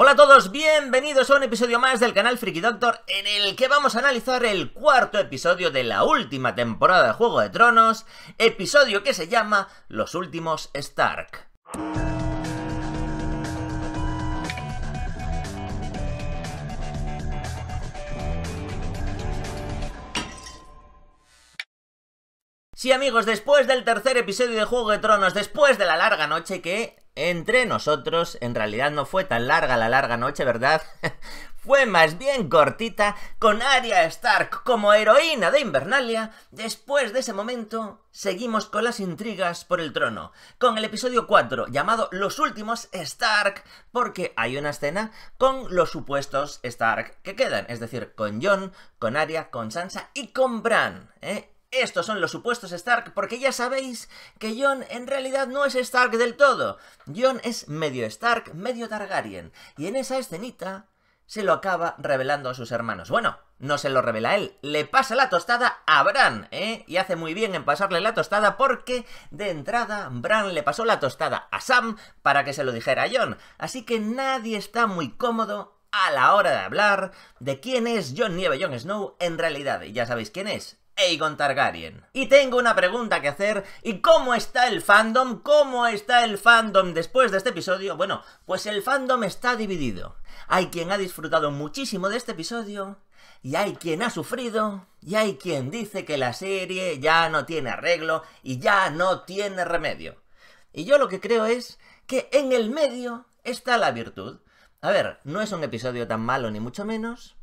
Hola a todos, bienvenidos a un episodio más del canal Friki Doctor en el que vamos a analizar el cuarto episodio de la última temporada de Juego de Tronos, episodio que se llama Los Últimos Stark. Sí amigos, después del tercer episodio de Juego de Tronos, después de la larga noche que entre nosotros. En realidad no fue tan larga la larga noche, ¿verdad? fue más bien cortita, con Arya Stark como heroína de Invernalia. Después de ese momento, seguimos con las intrigas por el trono, con el episodio 4, llamado Los últimos Stark, porque hay una escena con los supuestos Stark que quedan, es decir, con Jon, con Arya, con Sansa y con Bran. ¿eh? Estos son los supuestos Stark, porque ya sabéis que Jon en realidad no es Stark del todo. Jon es medio Stark, medio Targaryen, y en esa escenita se lo acaba revelando a sus hermanos. Bueno, no se lo revela él, le pasa la tostada a Bran, ¿eh? Y hace muy bien en pasarle la tostada porque de entrada Bran le pasó la tostada a Sam para que se lo dijera a Jon. Así que nadie está muy cómodo a la hora de hablar de quién es John Nieve Jon Snow en realidad. Y ya sabéis quién es, con e Targaryen. Y tengo una pregunta que hacer, ¿y cómo está el fandom? ¿Cómo está el fandom después de este episodio? Bueno, pues el fandom está dividido. Hay quien ha disfrutado muchísimo de este episodio, y hay quien ha sufrido, y hay quien dice que la serie ya no tiene arreglo y ya no tiene remedio. Y yo lo que creo es que en el medio está la virtud. A ver, no es un episodio tan malo ni mucho menos,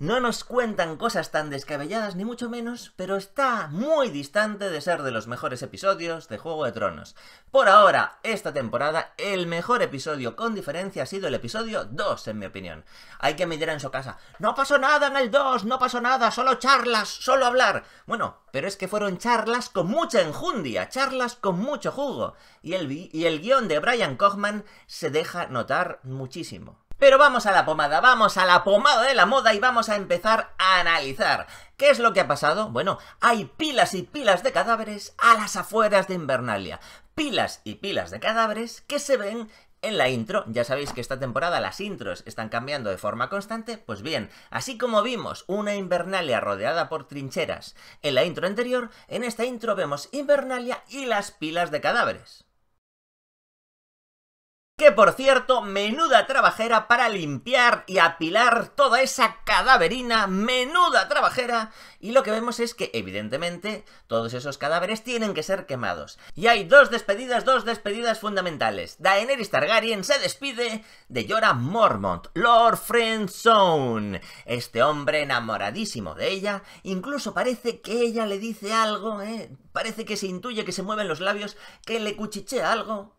no nos cuentan cosas tan descabelladas ni mucho menos, pero está muy distante de ser de los mejores episodios de Juego de Tronos. Por ahora, esta temporada, el mejor episodio con diferencia ha sido el episodio 2, en mi opinión. Hay que medir en su casa, no pasó nada en el 2, no pasó nada, solo charlas, solo hablar. Bueno, pero es que fueron charlas con mucha enjundia, charlas con mucho jugo. Y el, y el guión de Brian Kochman se deja notar muchísimo. Pero vamos a la pomada, vamos a la pomada de la moda y vamos a empezar a analizar. ¿Qué es lo que ha pasado? Bueno, hay pilas y pilas de cadáveres a las afueras de Invernalia. Pilas y pilas de cadáveres que se ven en la intro, ya sabéis que esta temporada las intros están cambiando de forma constante, pues bien, así como vimos una Invernalia rodeada por trincheras en la intro anterior, en esta intro vemos Invernalia y las pilas de cadáveres. Que por cierto, menuda trabajera para limpiar y apilar toda esa cadaverina, menuda trabajera. Y lo que vemos es que, evidentemente, todos esos cadáveres tienen que ser quemados. Y hay dos despedidas, dos despedidas fundamentales. Daenerys Targaryen se despide de Jorah Mormont, Lord Friendzone. Este hombre enamoradísimo de ella, incluso parece que ella le dice algo, ¿eh? Parece que se intuye que se mueven los labios, que le cuchichea algo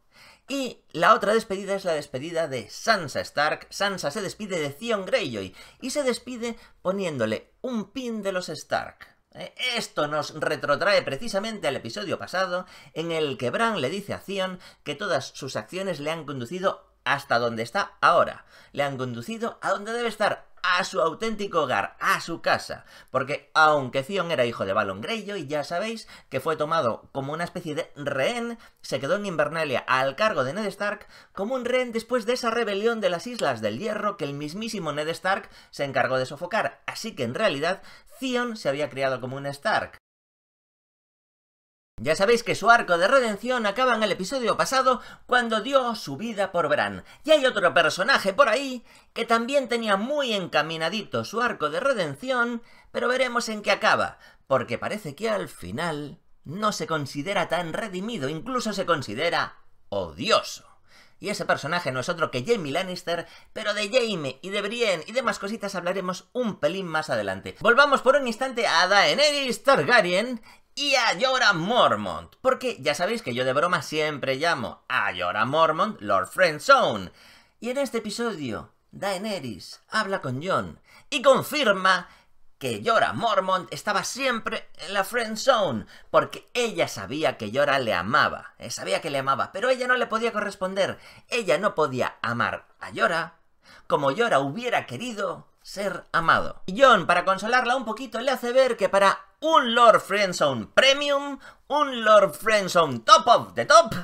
y la otra despedida es la despedida de Sansa Stark. Sansa se despide de Theon Greyjoy y se despide poniéndole un pin de los Stark. Eh, esto nos retrotrae precisamente al episodio pasado, en el que Bran le dice a Theon que todas sus acciones le han conducido hasta donde está ahora. Le han conducido a donde debe estar a su auténtico hogar, a su casa, porque aunque Zion era hijo de Balon y ya sabéis que fue tomado como una especie de rehén, se quedó en Invernalia al cargo de Ned Stark como un rehén después de esa rebelión de las Islas del Hierro que el mismísimo Ned Stark se encargó de sofocar, así que en realidad Zion se había criado como un Stark, ya sabéis que su arco de redención acaba en el episodio pasado cuando dio su vida por Bran. Y hay otro personaje por ahí que también tenía muy encaminadito su arco de redención, pero veremos en qué acaba, porque parece que al final no se considera tan redimido, incluso se considera odioso. Y ese personaje no es otro que Jamie Lannister, pero de Jaime y de Brienne y demás cositas hablaremos un pelín más adelante. Volvamos por un instante a Daenerys Targaryen y a Jorah Mormont, porque ya sabéis que yo de broma siempre llamo a Jorah Mormont Lord Friendzone. Y en este episodio, Daenerys habla con Jon y confirma que llora Mormont estaba siempre en la friend zone, porque ella sabía que llora le amaba, eh, sabía que le amaba, pero ella no le podía corresponder, ella no podía amar a Jorah como llora hubiera querido ser amado. Y John, para consolarla un poquito, le hace ver que para un Lord on Premium, un Lord on Top of the Top,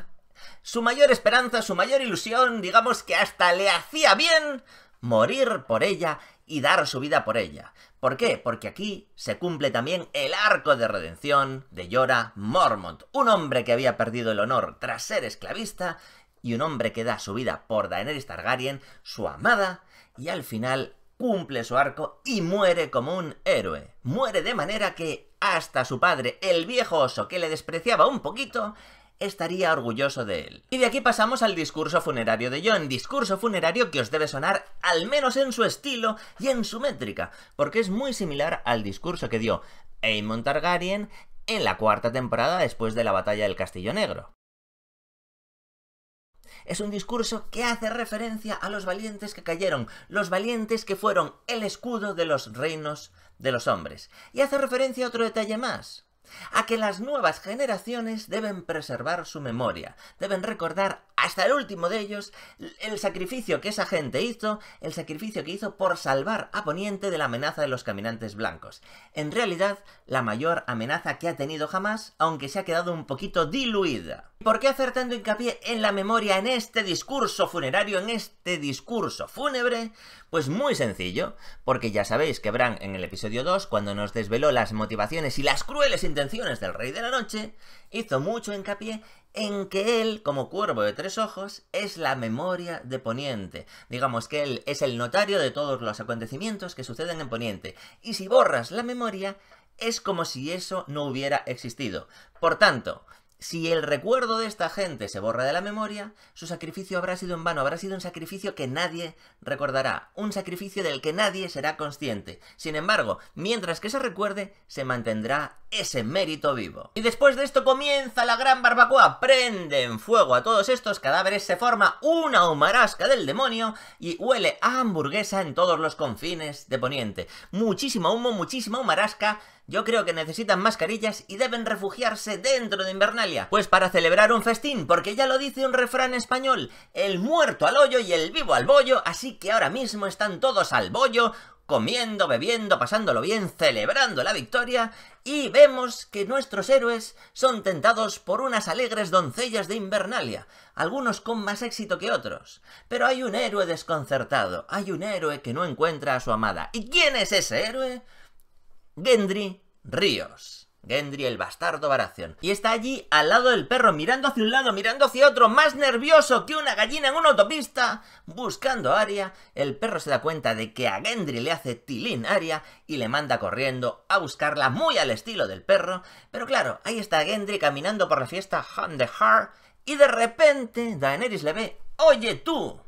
su mayor esperanza, su mayor ilusión, digamos que hasta le hacía bien morir por ella y dar su vida por ella. ¿Por qué? Porque aquí se cumple también el arco de redención de Jorah Mormont, un hombre que había perdido el honor tras ser esclavista y un hombre que da su vida por Daenerys Targaryen, su amada, y al final cumple su arco y muere como un héroe. Muere de manera que hasta su padre, el viejo oso que le despreciaba un poquito, estaría orgulloso de él. Y de aquí pasamos al discurso funerario de John, discurso funerario que os debe sonar al menos en su estilo y en su métrica, porque es muy similar al discurso que dio Aemon Targaryen en la cuarta temporada después de la batalla del Castillo Negro. Es un discurso que hace referencia a los valientes que cayeron, los valientes que fueron el escudo de los reinos de los hombres. Y hace referencia a otro detalle más a que las nuevas generaciones deben preservar su memoria, deben recordar hasta el último de ellos el sacrificio que esa gente hizo, el sacrificio que hizo por salvar a Poniente de la amenaza de los caminantes blancos. En realidad, la mayor amenaza que ha tenido jamás, aunque se ha quedado un poquito diluida. ¿Por qué acertando hincapié en la memoria en este discurso funerario, en este discurso fúnebre? Pues muy sencillo, porque ya sabéis que Bran en el episodio 2, cuando nos desveló las motivaciones y las crueles intenciones del Rey de la Noche, hizo mucho hincapié en que él, como cuervo de tres ojos, es la memoria de Poniente. Digamos que él es el notario de todos los acontecimientos que suceden en Poniente. Y si borras la memoria, es como si eso no hubiera existido. Por tanto, si el recuerdo de esta gente se borra de la memoria, su sacrificio habrá sido en vano, habrá sido un sacrificio que nadie recordará, un sacrificio del que nadie será consciente. Sin embargo, mientras que se recuerde, se mantendrá ese mérito vivo. Y después de esto comienza la gran barbacoa, prenden fuego a todos estos cadáveres, se forma una humarasca del demonio y huele a hamburguesa en todos los confines de Poniente. Muchísimo humo, muchísima humarasca, yo creo que necesitan mascarillas y deben refugiarse dentro de Invernalia, pues para celebrar un festín, porque ya lo dice un refrán español, el muerto al hoyo y el vivo al bollo, así que ahora mismo están todos al bollo, comiendo, bebiendo, pasándolo bien, celebrando la victoria, y vemos que nuestros héroes son tentados por unas alegres doncellas de Invernalia, algunos con más éxito que otros. Pero hay un héroe desconcertado, hay un héroe que no encuentra a su amada. ¿Y quién es ese héroe? Gendry Ríos. Gendry el bastardo Baratheon. Y está allí al lado del perro, mirando hacia un lado, mirando hacia otro, más nervioso que una gallina en una autopista, buscando a Aria. El perro se da cuenta de que a Gendry le hace tilín Aria y le manda corriendo a buscarla, muy al estilo del perro. Pero claro, ahí está Gendry caminando por la fiesta Hand the Heart. Y de repente Daenerys le ve: Oye tú,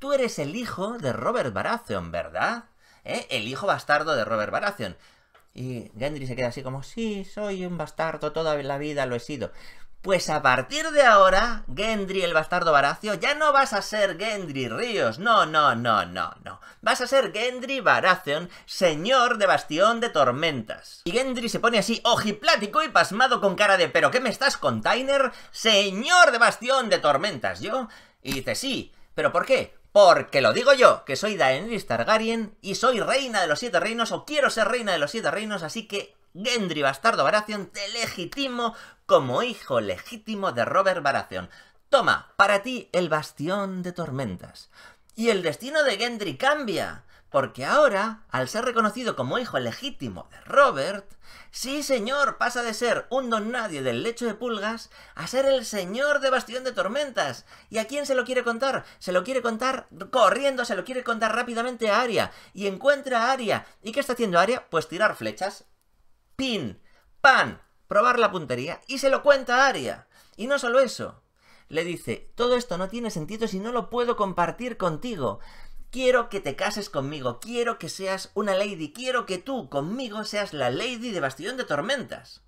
tú eres el hijo de Robert Baratheon, ¿verdad? ¿eh? el hijo bastardo de Robert Baratheon. Y Gendry se queda así como, sí, soy un bastardo, toda la vida lo he sido. Pues a partir de ahora, Gendry el bastardo Baracio, ya no vas a ser Gendry Ríos, no, no, no, no, no. Vas a ser Gendry Baratheon, señor de Bastión de Tormentas. Y Gendry se pone así ojiplático y pasmado con cara de ¿pero qué me estás con Señor de Bastión de Tormentas, ¿yo? Y dice, sí, ¿pero por qué? Porque lo digo yo, que soy Daenerys Targaryen y soy reina de los siete reinos, o quiero ser reina de los siete reinos, así que Gendry Bastardo Baratheon te legitimo como hijo legítimo de Robert Baratheon. Toma, para ti el bastión de tormentas. Y el destino de Gendry cambia. Porque ahora, al ser reconocido como hijo legítimo de Robert, sí señor, pasa de ser un don nadie del lecho de pulgas a ser el señor de Bastión de Tormentas. ¿Y a quién se lo quiere contar? Se lo quiere contar corriendo, se lo quiere contar rápidamente a Aria. Y encuentra a Aria. ¿Y qué está haciendo Aria? Pues tirar flechas. Pin, pan, probar la puntería. Y se lo cuenta a Aria. Y no solo eso. Le dice, todo esto no tiene sentido si no lo puedo compartir contigo. Quiero que te cases conmigo, quiero que seas una lady, quiero que tú conmigo seas la lady de Bastión de Tormentas.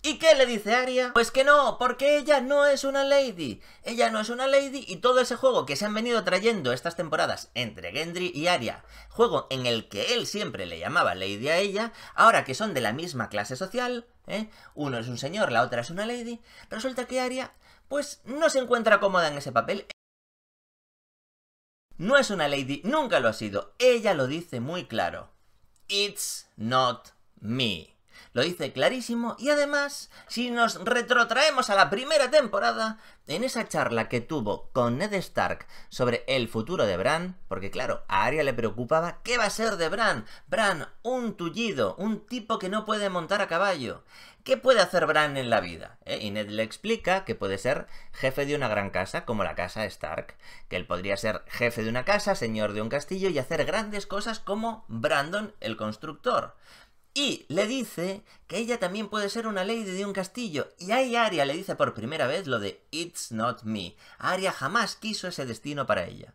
¿Y qué le dice Aria? Pues que no, porque ella no es una lady. Ella no es una lady y todo ese juego que se han venido trayendo estas temporadas entre Gendry y Aria, juego en el que él siempre le llamaba lady a ella, ahora que son de la misma clase social, ¿eh? uno es un señor, la otra es una lady, resulta que Aria pues no se encuentra cómoda en ese papel. No es una lady, nunca lo ha sido. Ella lo dice muy claro. It's not me. Lo dice clarísimo y además, si nos retrotraemos a la primera temporada, en esa charla que tuvo con Ned Stark sobre el futuro de Bran, porque claro, a Arya le preocupaba qué va a ser de Bran. Bran, un tullido, un tipo que no puede montar a caballo. ¿Qué puede hacer Bran en la vida? Eh, y Ned le explica que puede ser jefe de una gran casa, como la casa Stark, que él podría ser jefe de una casa, señor de un castillo y hacer grandes cosas como Brandon el constructor. Y le dice que ella también puede ser una lady de un castillo. Y ahí Aria le dice por primera vez lo de It's not me. Aria jamás quiso ese destino para ella.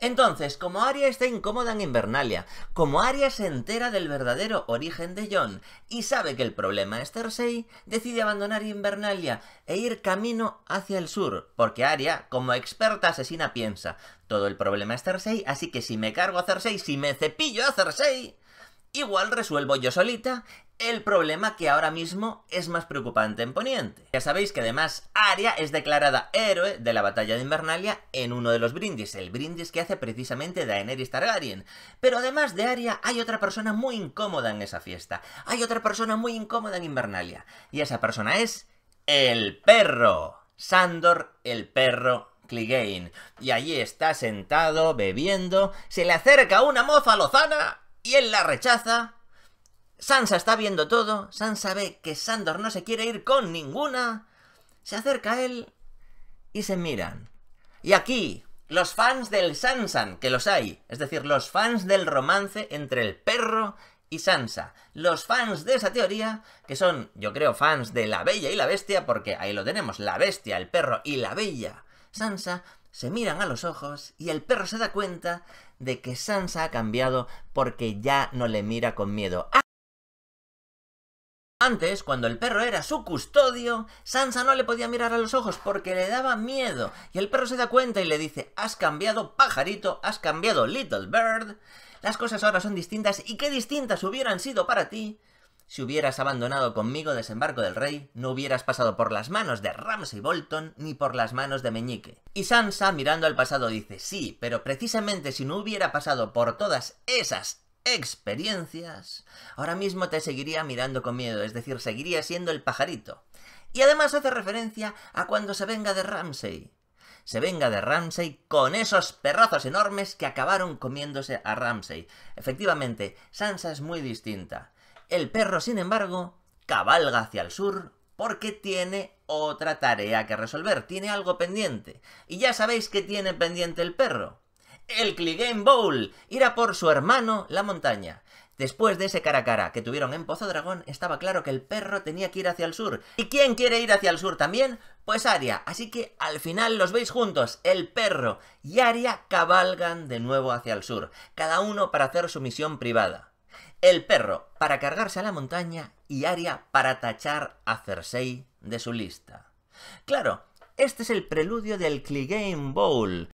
Entonces, como Arya está incómoda en Invernalia, como Arya se entera del verdadero origen de Jon y sabe que el problema es Cersei, decide abandonar Invernalia e ir camino hacia el sur, porque Arya, como experta asesina, piensa, todo el problema es Cersei, así que si me cargo a Cersei, si me cepillo a Cersei, igual resuelvo yo solita el problema que ahora mismo es más preocupante en Poniente. Ya sabéis que además Aria es declarada héroe de la batalla de Invernalia en uno de los brindis, el brindis que hace precisamente Daenerys Targaryen. Pero además de Aria hay otra persona muy incómoda en esa fiesta, hay otra persona muy incómoda en Invernalia, y esa persona es el perro, Sandor el perro Clegane. Y allí está sentado, bebiendo, se le acerca una moza lozana y él la rechaza. Sansa está viendo todo, Sansa ve que Sandor no se quiere ir con ninguna, se acerca a él y se miran. Y aquí, los fans del Sansan, que los hay, es decir, los fans del romance entre el perro y Sansa, los fans de esa teoría, que son, yo creo, fans de la bella y la bestia, porque ahí lo tenemos, la bestia, el perro y la bella Sansa, se miran a los ojos y el perro se da cuenta de que Sansa ha cambiado porque ya no le mira con miedo. Antes, cuando el perro era su custodio, Sansa no le podía mirar a los ojos porque le daba miedo. Y el perro se da cuenta y le dice, has cambiado pajarito, has cambiado little bird. Las cosas ahora son distintas y qué distintas hubieran sido para ti si hubieras abandonado conmigo Desembarco del Rey, no hubieras pasado por las manos de Ramsay Bolton ni por las manos de Meñique. Y Sansa, mirando al pasado, dice, sí, pero precisamente si no hubiera pasado por todas esas experiencias, ahora mismo te seguiría mirando con miedo, es decir, seguiría siendo el pajarito. Y además hace referencia a cuando se venga de Ramsay. Se venga de Ramsay con esos perrazos enormes que acabaron comiéndose a Ramsey. Efectivamente, Sansa es muy distinta. El perro, sin embargo, cabalga hacia el sur porque tiene otra tarea que resolver, tiene algo pendiente. Y ya sabéis que tiene pendiente el perro. El Clegane Bowl irá por su hermano la montaña. Después de ese cara a cara que tuvieron en Pozo Dragón, estaba claro que el perro tenía que ir hacia el sur. ¿Y quién quiere ir hacia el sur también? Pues Aria. Así que al final los veis juntos, el perro y Aria cabalgan de nuevo hacia el sur, cada uno para hacer su misión privada el perro para cargarse a la montaña y Aria para tachar a Cersei de su lista. Claro, este es el preludio del game Bowl.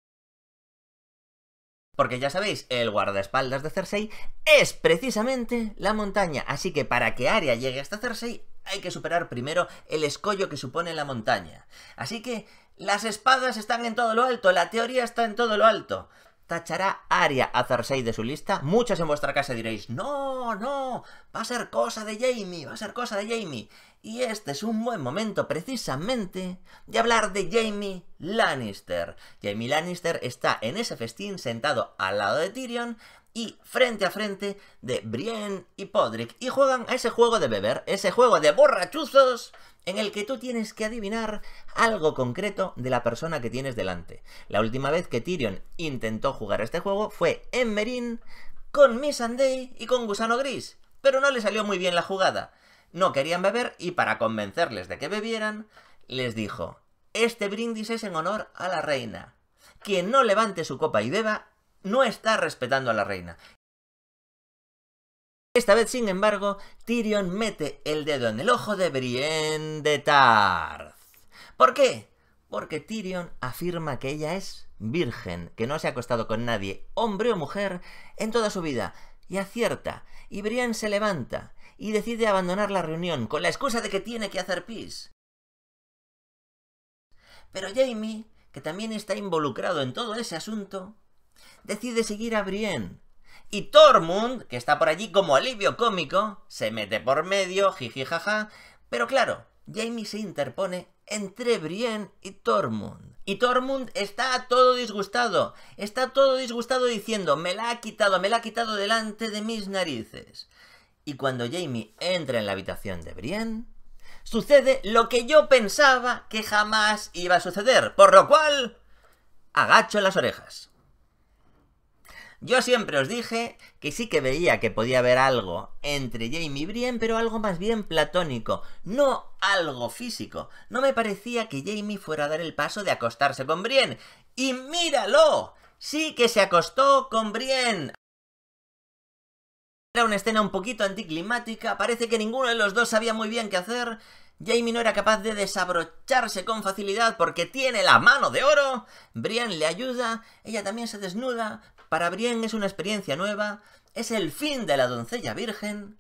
Porque ya sabéis, el guardaespaldas de Cersei es precisamente la montaña, así que para que Aria llegue hasta Cersei hay que superar primero el escollo que supone la montaña. Así que las espadas están en todo lo alto, la teoría está en todo lo alto tachará Aria a Cersei de su lista. Muchos en vuestra casa diréis, no, no, va a ser cosa de Jamie, va a ser cosa de Jamie. Y este es un buen momento precisamente de hablar de Jamie Lannister. Jamie Lannister está en ese festín sentado al lado de Tyrion y frente a frente de Brienne y Podrick. Y juegan a ese juego de beber, ese juego de borrachuzos en el que tú tienes que adivinar algo concreto de la persona que tienes delante. La última vez que Tyrion intentó jugar este juego fue en Merin con Missandei y con Gusano Gris, pero no le salió muy bien la jugada. No querían beber y para convencerles de que bebieran, les dijo, este brindis es en honor a la reina. Quien no levante su copa y beba no está respetando a la reina. Esta vez, sin embargo, Tyrion mete el dedo en el ojo de Brienne de Tarth. ¿Por qué? Porque Tyrion afirma que ella es virgen, que no se ha acostado con nadie, hombre o mujer, en toda su vida, y acierta, y Brienne se levanta, y decide abandonar la reunión con la excusa de que tiene que hacer pis. Pero Jamie, que también está involucrado en todo ese asunto, decide seguir a Brienne, y Tormund, que está por allí como alivio cómico, se mete por medio, jiji jaja, pero claro, Jamie se interpone entre Brienne y Tormund. Y Tormund está todo disgustado, está todo disgustado diciendo, me la ha quitado, me la ha quitado delante de mis narices. Y cuando Jamie entra en la habitación de Brienne, sucede lo que yo pensaba que jamás iba a suceder, por lo cual agacho las orejas. Yo siempre os dije que sí que veía que podía haber algo entre Jamie y Brienne, pero algo más bien platónico, no algo físico. No me parecía que Jamie fuera a dar el paso de acostarse con Brienne. ¡Y míralo! Sí que se acostó con Brienne. Era una escena un poquito anticlimática, parece que ninguno de los dos sabía muy bien qué hacer. Jamie no era capaz de desabrocharse con facilidad porque tiene la mano de oro. Brien le ayuda, ella también se desnuda, para Brienne es una experiencia nueva, es el fin de la doncella virgen,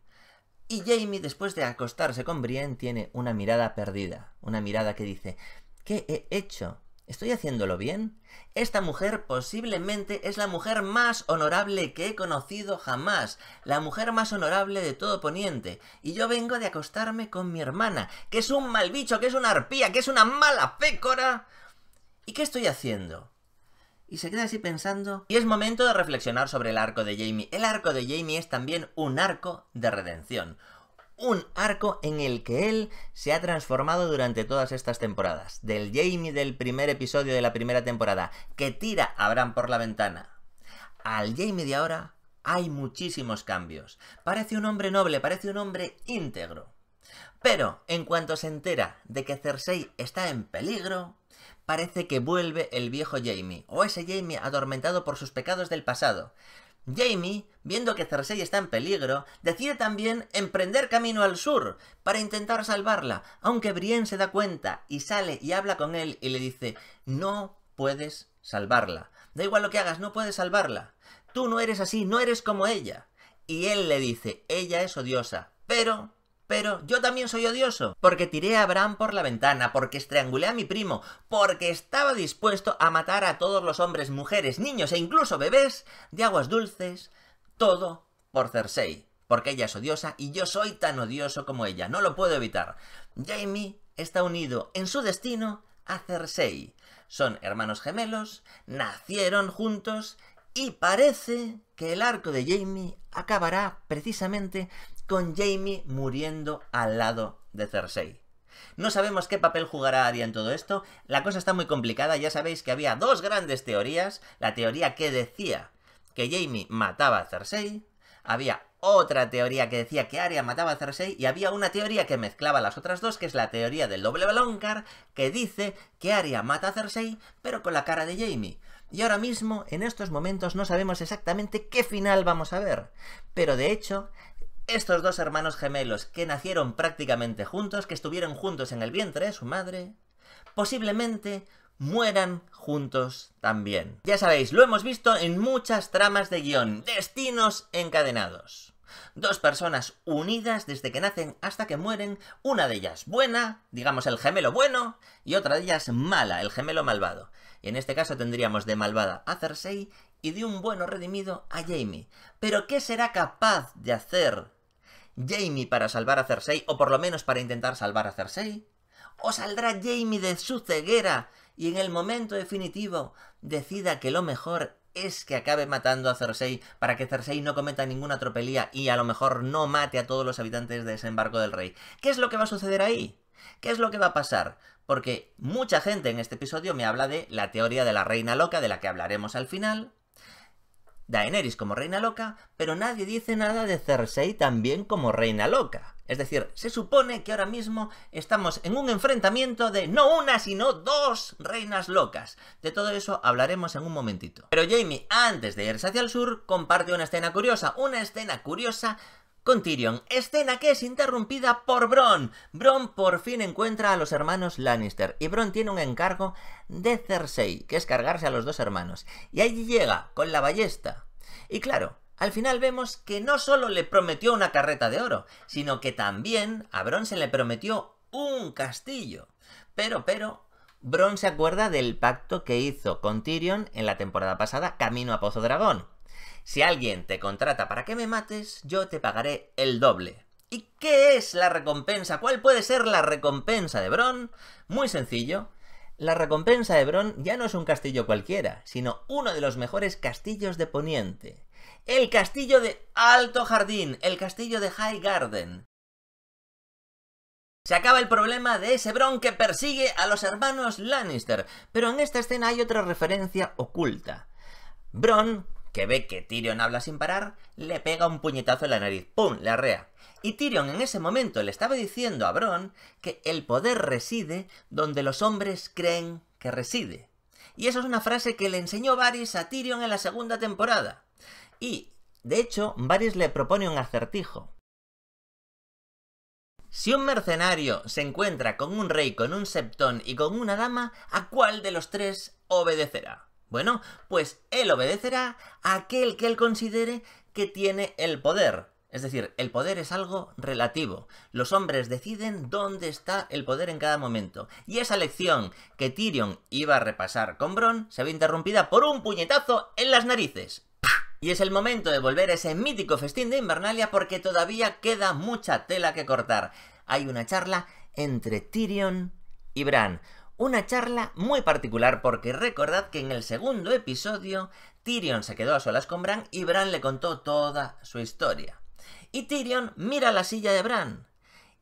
y Jamie, después de acostarse con Brienne, tiene una mirada perdida, una mirada que dice, ¿qué he hecho? ¿Estoy haciéndolo bien? Esta mujer posiblemente es la mujer más honorable que he conocido jamás, la mujer más honorable de todo Poniente, y yo vengo de acostarme con mi hermana, que es un mal bicho, que es una arpía, que es una mala pécora. ¿Y qué estoy haciendo? y se queda así pensando. Y es momento de reflexionar sobre el arco de Jamie. El arco de Jamie es también un arco de redención. Un arco en el que él se ha transformado durante todas estas temporadas. Del Jamie del primer episodio de la primera temporada, que tira a Bran por la ventana, al Jamie de ahora hay muchísimos cambios. Parece un hombre noble, parece un hombre íntegro. Pero en cuanto se entera de que Cersei está en peligro, parece que vuelve el viejo Jamie, o ese Jamie atormentado por sus pecados del pasado. Jamie, viendo que Cersei está en peligro, decide también emprender camino al sur para intentar salvarla, aunque Brienne se da cuenta y sale y habla con él y le dice, no puedes salvarla. Da igual lo que hagas, no puedes salvarla. Tú no eres así, no eres como ella. Y él le dice, ella es odiosa, pero pero yo también soy odioso, porque tiré a Bran por la ventana, porque estrangulé a mi primo, porque estaba dispuesto a matar a todos los hombres, mujeres, niños e incluso bebés de aguas dulces, todo por Cersei, porque ella es odiosa y yo soy tan odioso como ella, no lo puedo evitar. Jamie está unido en su destino a Cersei. Son hermanos gemelos, nacieron juntos y parece que el arco de Jamie acabará precisamente con Jamie muriendo al lado de Cersei. No sabemos qué papel jugará Arya en todo esto, la cosa está muy complicada, ya sabéis que había dos grandes teorías, la teoría que decía que Jamie mataba a Cersei, había otra teoría que decía que Arya mataba a Cersei y había una teoría que mezclaba las otras dos, que es la teoría del doble baloncar, que dice que Arya mata a Cersei, pero con la cara de Jamie. Y ahora mismo, en estos momentos, no sabemos exactamente qué final vamos a ver. Pero de hecho, estos dos hermanos gemelos que nacieron prácticamente juntos, que estuvieron juntos en el vientre de su madre, posiblemente mueran juntos también. Ya sabéis, lo hemos visto en muchas tramas de guión, destinos encadenados. Dos personas unidas desde que nacen hasta que mueren, una de ellas buena, digamos el gemelo bueno, y otra de ellas mala, el gemelo malvado. Y en este caso tendríamos de malvada a Cersei y de un bueno redimido a Jamie. Pero ¿qué será capaz de hacer Jamie para salvar a Cersei, o por lo menos para intentar salvar a Cersei, o saldrá Jamie de su ceguera y en el momento definitivo decida que lo mejor es que acabe matando a Cersei para que Cersei no cometa ninguna tropelía y a lo mejor no mate a todos los habitantes de desembarco del rey. ¿Qué es lo que va a suceder ahí? ¿Qué es lo que va a pasar? Porque mucha gente en este episodio me habla de la teoría de la reina loca, de la que hablaremos al final, Daenerys como reina loca, pero nadie dice nada de Cersei también como reina loca. Es decir, se supone que ahora mismo estamos en un enfrentamiento de no una, sino dos reinas locas. De todo eso hablaremos en un momentito. Pero Jamie, antes de irse hacia el sur, comparte una escena curiosa. Una escena curiosa con Tyrion, escena que es interrumpida por Bron. Bron por fin encuentra a los hermanos Lannister y Bron tiene un encargo de Cersei, que es cargarse a los dos hermanos. Y allí llega con la ballesta. Y claro, al final vemos que no solo le prometió una carreta de oro, sino que también a Bron se le prometió un castillo. Pero, pero, Bron se acuerda del pacto que hizo con Tyrion en la temporada pasada, Camino a Pozo Dragón. Si alguien te contrata para que me mates, yo te pagaré el doble. ¿Y qué es la recompensa? ¿Cuál puede ser la recompensa de Bron? Muy sencillo. La recompensa de Bron ya no es un castillo cualquiera, sino uno de los mejores castillos de Poniente. El castillo de Alto Jardín, el castillo de High Garden. Se acaba el problema de ese Bron que persigue a los hermanos Lannister, pero en esta escena hay otra referencia oculta. Bron que ve que Tyrion habla sin parar, le pega un puñetazo en la nariz. ¡Pum! Le arrea. Y Tyrion en ese momento le estaba diciendo a Bron que el poder reside donde los hombres creen que reside. Y eso es una frase que le enseñó Varys a Tyrion en la segunda temporada. Y, de hecho, Varys le propone un acertijo. Si un mercenario se encuentra con un rey, con un septón y con una dama, ¿a cuál de los tres obedecerá? Bueno, pues él obedecerá a aquel que él considere que tiene el poder. Es decir, el poder es algo relativo. Los hombres deciden dónde está el poder en cada momento. Y esa lección que Tyrion iba a repasar con Bron se ve interrumpida por un puñetazo en las narices. Y es el momento de volver a ese mítico festín de Invernalia porque todavía queda mucha tela que cortar. Hay una charla entre Tyrion y Bran. Una charla muy particular porque recordad que en el segundo episodio Tyrion se quedó a solas con Bran y Bran le contó toda su historia. Y Tyrion mira la silla de Bran.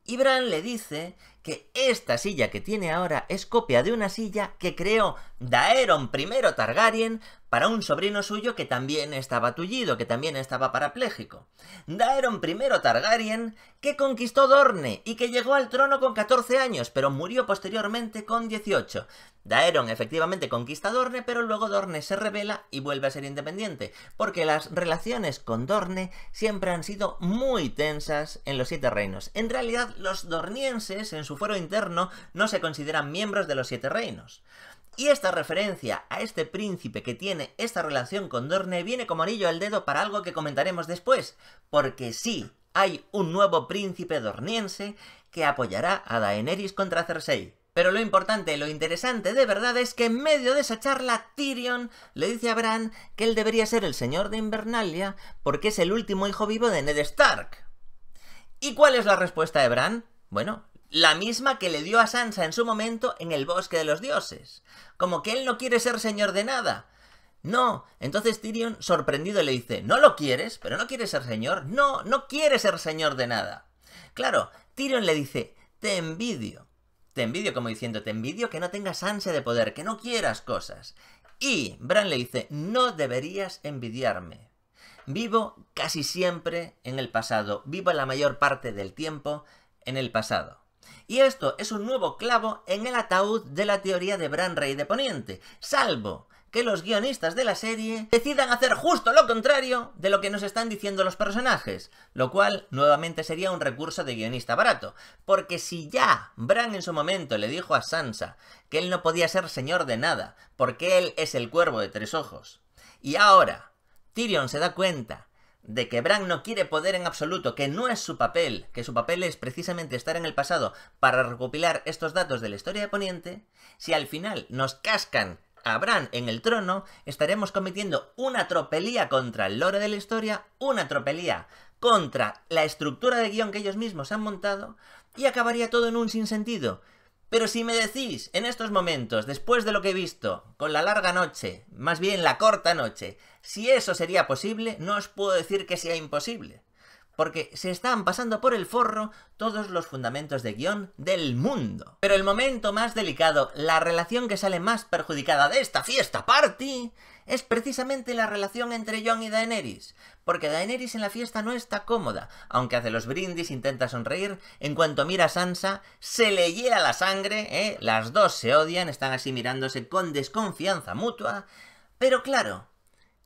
Y Bran le dice que esta silla que tiene ahora es copia de una silla que creó Daeron I Targaryen para un sobrino suyo que también estaba tullido, que también estaba parapléjico. Daeron primero Targaryen, que conquistó Dorne y que llegó al trono con 14 años, pero murió posteriormente con 18. Daeron efectivamente conquista Dorne, pero luego Dorne se revela y vuelve a ser independiente, porque las relaciones con Dorne siempre han sido muy tensas en los Siete Reinos. En realidad, los dornienses en su fuero interno no se consideran miembros de los Siete Reinos. Y esta referencia a este príncipe que tiene esta relación con Dorne viene como anillo al dedo para algo que comentaremos después, porque sí, hay un nuevo príncipe dorniense que apoyará a Daenerys contra Cersei. Pero lo importante, lo interesante de verdad es que en medio de esa charla Tyrion le dice a Bran que él debería ser el señor de Invernalia porque es el último hijo vivo de Ned Stark. ¿Y cuál es la respuesta de Bran? Bueno, la misma que le dio a Sansa en su momento en el bosque de los dioses. Como que él no quiere ser señor de nada. No. Entonces Tyrion, sorprendido, le dice, ¿no lo quieres? ¿Pero no quieres ser señor? No, no quieres ser señor de nada. Claro, Tyrion le dice, te envidio. Te envidio como diciendo, te envidio que no tengas ansia de poder, que no quieras cosas. Y Bran le dice, no deberías envidiarme. Vivo casi siempre en el pasado, vivo la mayor parte del tiempo en el pasado. Y esto es un nuevo clavo en el ataúd de la teoría de Bran Rey de Poniente, salvo que los guionistas de la serie decidan hacer justo lo contrario de lo que nos están diciendo los personajes, lo cual nuevamente sería un recurso de guionista barato, porque si ya Bran en su momento le dijo a Sansa que él no podía ser señor de nada, porque él es el cuervo de tres ojos, y ahora Tyrion se da cuenta de que Bran no quiere poder en absoluto, que no es su papel, que su papel es precisamente estar en el pasado para recopilar estos datos de la historia de Poniente, si al final nos cascan a Bran en el trono, estaremos cometiendo una tropelía contra el lore de la historia, una tropelía contra la estructura de guión que ellos mismos han montado, y acabaría todo en un sinsentido. Pero si me decís, en estos momentos, después de lo que he visto, con la larga noche, más bien la corta noche, si eso sería posible, no os puedo decir que sea imposible. Porque se están pasando por el forro todos los fundamentos de guión del mundo. Pero el momento más delicado, la relación que sale más perjudicada de esta fiesta party, es precisamente la relación entre John y Daenerys, porque Daenerys en la fiesta no está cómoda, aunque hace los brindis, intenta sonreír, en cuanto mira a Sansa, se le hiela la sangre, ¿eh? las dos se odian, están así mirándose con desconfianza mutua, pero claro,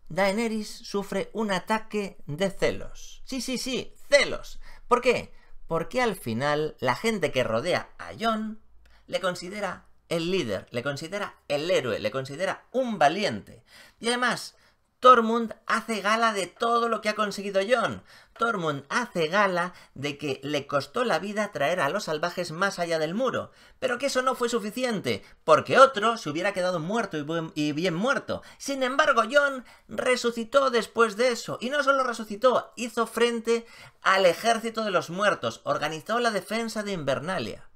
Daenerys sufre un ataque de celos. Sí, sí, sí, celos. ¿Por qué? Porque al final la gente que rodea a John le considera el líder, le considera el héroe, le considera un valiente. Y además, Tormund hace gala de todo lo que ha conseguido John. Tormund hace gala de que le costó la vida traer a los salvajes más allá del muro, pero que eso no fue suficiente, porque otro se hubiera quedado muerto y, bien muerto. Sin embargo, John resucitó después de eso, y no solo resucitó, hizo frente al ejército de los muertos, organizó la defensa de Invernalia.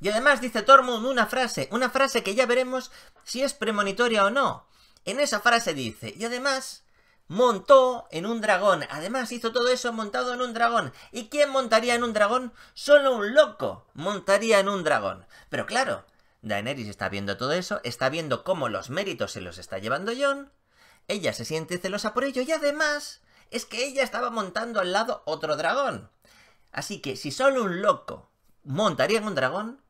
Y además dice Tormund una frase, una frase que ya veremos si es premonitoria o no. En esa frase dice, y además montó en un dragón. Además hizo todo eso montado en un dragón. ¿Y quién montaría en un dragón? Solo un loco montaría en un dragón. Pero claro, Daenerys está viendo todo eso, está viendo cómo los méritos se los está llevando Jon. Ella se siente celosa por ello y además es que ella estaba montando al lado otro dragón. Así que si solo un loco montaría en un dragón,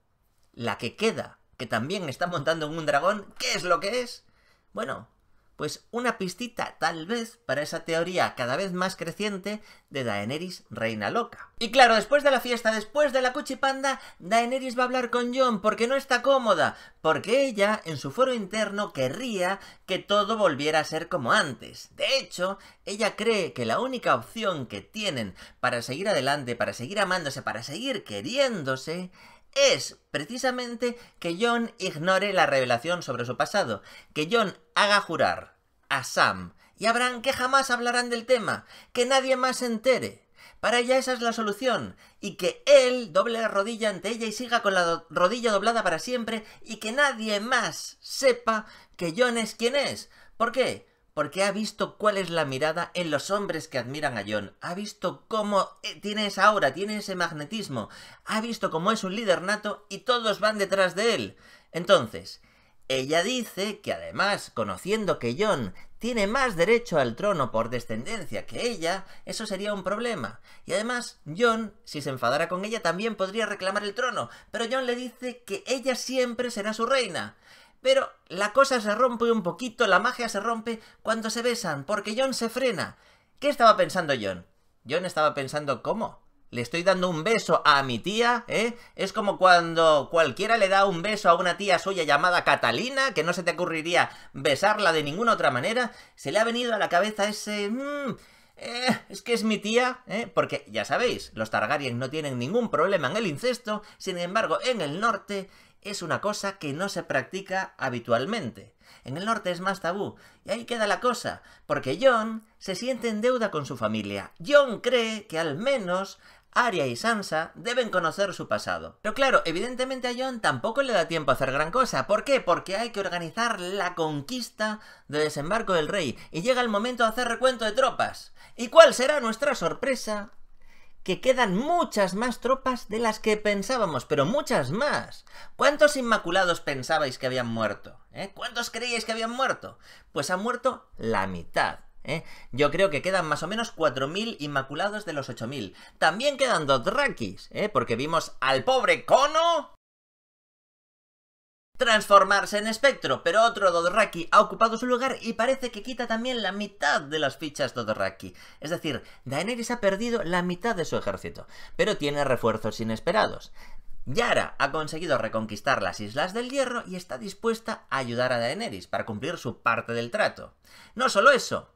la que queda, que también está montando en un dragón, ¿qué es lo que es? Bueno, pues una pistita tal vez para esa teoría cada vez más creciente de Daenerys Reina Loca. Y claro, después de la fiesta, después de la cuchipanda, Daenerys va a hablar con Jon porque no está cómoda, porque ella en su foro interno querría que todo volviera a ser como antes. De hecho, ella cree que la única opción que tienen para seguir adelante, para seguir amándose, para seguir queriéndose, es precisamente que John ignore la revelación sobre su pasado, que John haga jurar a Sam y a Bran que jamás hablarán del tema, que nadie más se entere. Para ella esa es la solución, y que él doble la rodilla ante ella y siga con la rodilla doblada para siempre, y que nadie más sepa que John es quien es. ¿Por qué? porque ha visto cuál es la mirada en los hombres que admiran a John, ha visto cómo eh, tiene esa aura, tiene ese magnetismo, ha visto cómo es un líder nato y todos van detrás de él. Entonces, ella dice que además, conociendo que John tiene más derecho al trono por descendencia que ella, eso sería un problema. Y además, John, si se enfadara con ella, también podría reclamar el trono, pero John le dice que ella siempre será su reina. Pero la cosa se rompe un poquito, la magia se rompe cuando se besan, porque John se frena. ¿Qué estaba pensando John? John estaba pensando cómo. Le estoy dando un beso a mi tía, ¿eh? Es como cuando cualquiera le da un beso a una tía suya llamada Catalina, que no se te ocurriría besarla de ninguna otra manera. Se le ha venido a la cabeza ese... Mm, eh, es que es mi tía, ¿eh? porque ya sabéis, los Targaryen no tienen ningún problema en el incesto, sin embargo, en el norte es una cosa que no se practica habitualmente. En el norte es más tabú, y ahí queda la cosa, porque John se siente en deuda con su familia. John cree que al menos Arya y Sansa deben conocer su pasado. Pero claro, evidentemente a John tampoco le da tiempo a hacer gran cosa. ¿Por qué? Porque hay que organizar la conquista de desembarco del rey y llega el momento de hacer recuento de tropas. ¿Y cuál será nuestra sorpresa que quedan muchas más tropas de las que pensábamos, pero muchas más. ¿Cuántos inmaculados pensabais que habían muerto? ¿Eh? ¿Cuántos creíais que habían muerto? Pues han muerto la mitad. ¿eh? Yo creo que quedan más o menos 4.000 inmaculados de los 8.000. También quedan dos ¿eh? porque vimos al pobre Cono transformarse en espectro, pero otro Dodoraki ha ocupado su lugar y parece que quita también la mitad de las fichas Dodoraki. Es decir, Daenerys ha perdido la mitad de su ejército, pero tiene refuerzos inesperados. Yara ha conseguido reconquistar las Islas del Hierro y está dispuesta a ayudar a Daenerys para cumplir su parte del trato. No solo eso,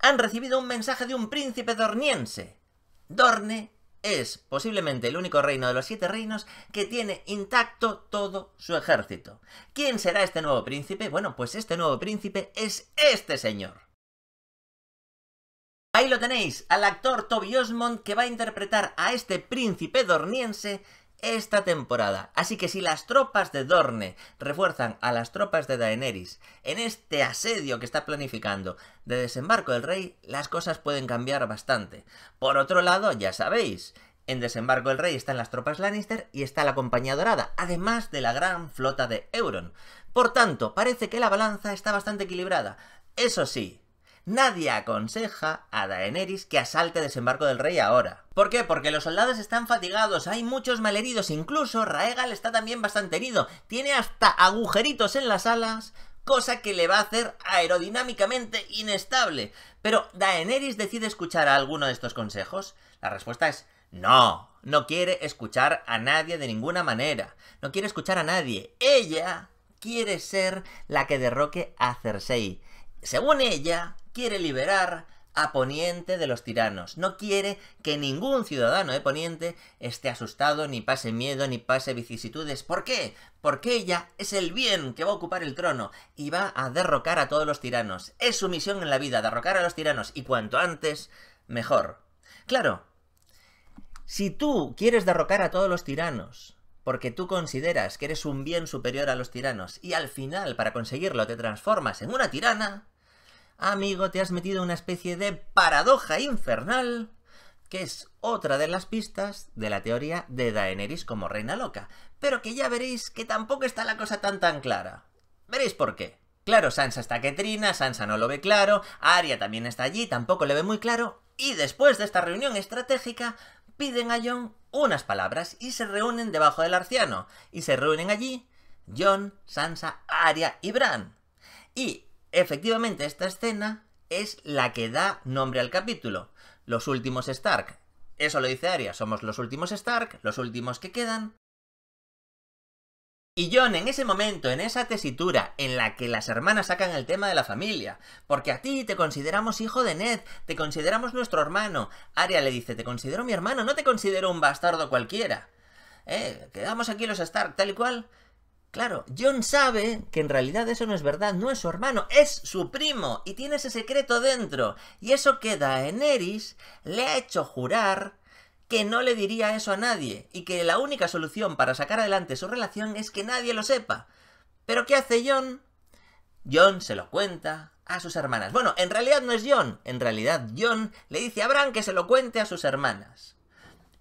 han recibido un mensaje de un príncipe dorniense. Dorne es posiblemente el único reino de los siete reinos que tiene intacto todo su ejército. ¿Quién será este nuevo príncipe? Bueno, pues este nuevo príncipe es este señor. Ahí lo tenéis, al actor Toby Osmond que va a interpretar a este príncipe dorniense esta temporada. Así que si las tropas de Dorne refuerzan a las tropas de Daenerys en este asedio que está planificando de desembarco del rey, las cosas pueden cambiar bastante. Por otro lado, ya sabéis, en Desembarco del Rey están las tropas Lannister y está la Compañía Dorada, además de la gran flota de Euron. Por tanto, parece que la balanza está bastante equilibrada. Eso sí, nadie aconseja a Daenerys que asalte desembarco del rey ahora. ¿Por qué? Porque los soldados están fatigados, hay muchos malheridos, incluso Raegal está también bastante herido, tiene hasta agujeritos en las alas, cosa que le va a hacer aerodinámicamente inestable. Pero Daenerys decide escuchar a alguno de estos consejos. La respuesta es no, no quiere escuchar a nadie de ninguna manera, no quiere escuchar a nadie. Ella quiere ser la que derroque a Cersei. Según ella, quiere liberar a Poniente de los tiranos. No quiere que ningún ciudadano de Poniente esté asustado, ni pase miedo, ni pase vicisitudes. ¿Por qué? Porque ella es el bien que va a ocupar el trono y va a derrocar a todos los tiranos. Es su misión en la vida, derrocar a los tiranos. Y cuanto antes, mejor. Claro, si tú quieres derrocar a todos los tiranos, porque tú consideras que eres un bien superior a los tiranos, y al final, para conseguirlo, te transformas en una tirana, amigo, te has metido una especie de paradoja infernal, que es otra de las pistas de la teoría de Daenerys como reina loca, pero que ya veréis que tampoco está la cosa tan tan clara. Veréis por qué. Claro, Sansa está que Sansa no lo ve claro, Arya también está allí, tampoco le ve muy claro, y después de esta reunión estratégica, piden a Jon unas palabras y se reúnen debajo del arciano, y se reúnen allí Jon, Sansa, Arya y Bran. Y Efectivamente, esta escena es la que da nombre al capítulo. Los últimos Stark. Eso lo dice Arya, somos los últimos Stark, los últimos que quedan. Y John, en ese momento, en esa tesitura en la que las hermanas sacan el tema de la familia, porque a ti te consideramos hijo de Ned, te consideramos nuestro hermano. Arya le dice, te considero mi hermano, no te considero un bastardo cualquiera. Eh, quedamos aquí los Stark, tal y cual. Claro, John sabe que en realidad eso no es verdad, no es su hermano, es su primo y tiene ese secreto dentro. Y eso queda en Eris le ha hecho jurar que no le diría eso a nadie y que la única solución para sacar adelante su relación es que nadie lo sepa. Pero ¿qué hace John? John se lo cuenta a sus hermanas. Bueno, en realidad no es John, en realidad John le dice a Bran que se lo cuente a sus hermanas.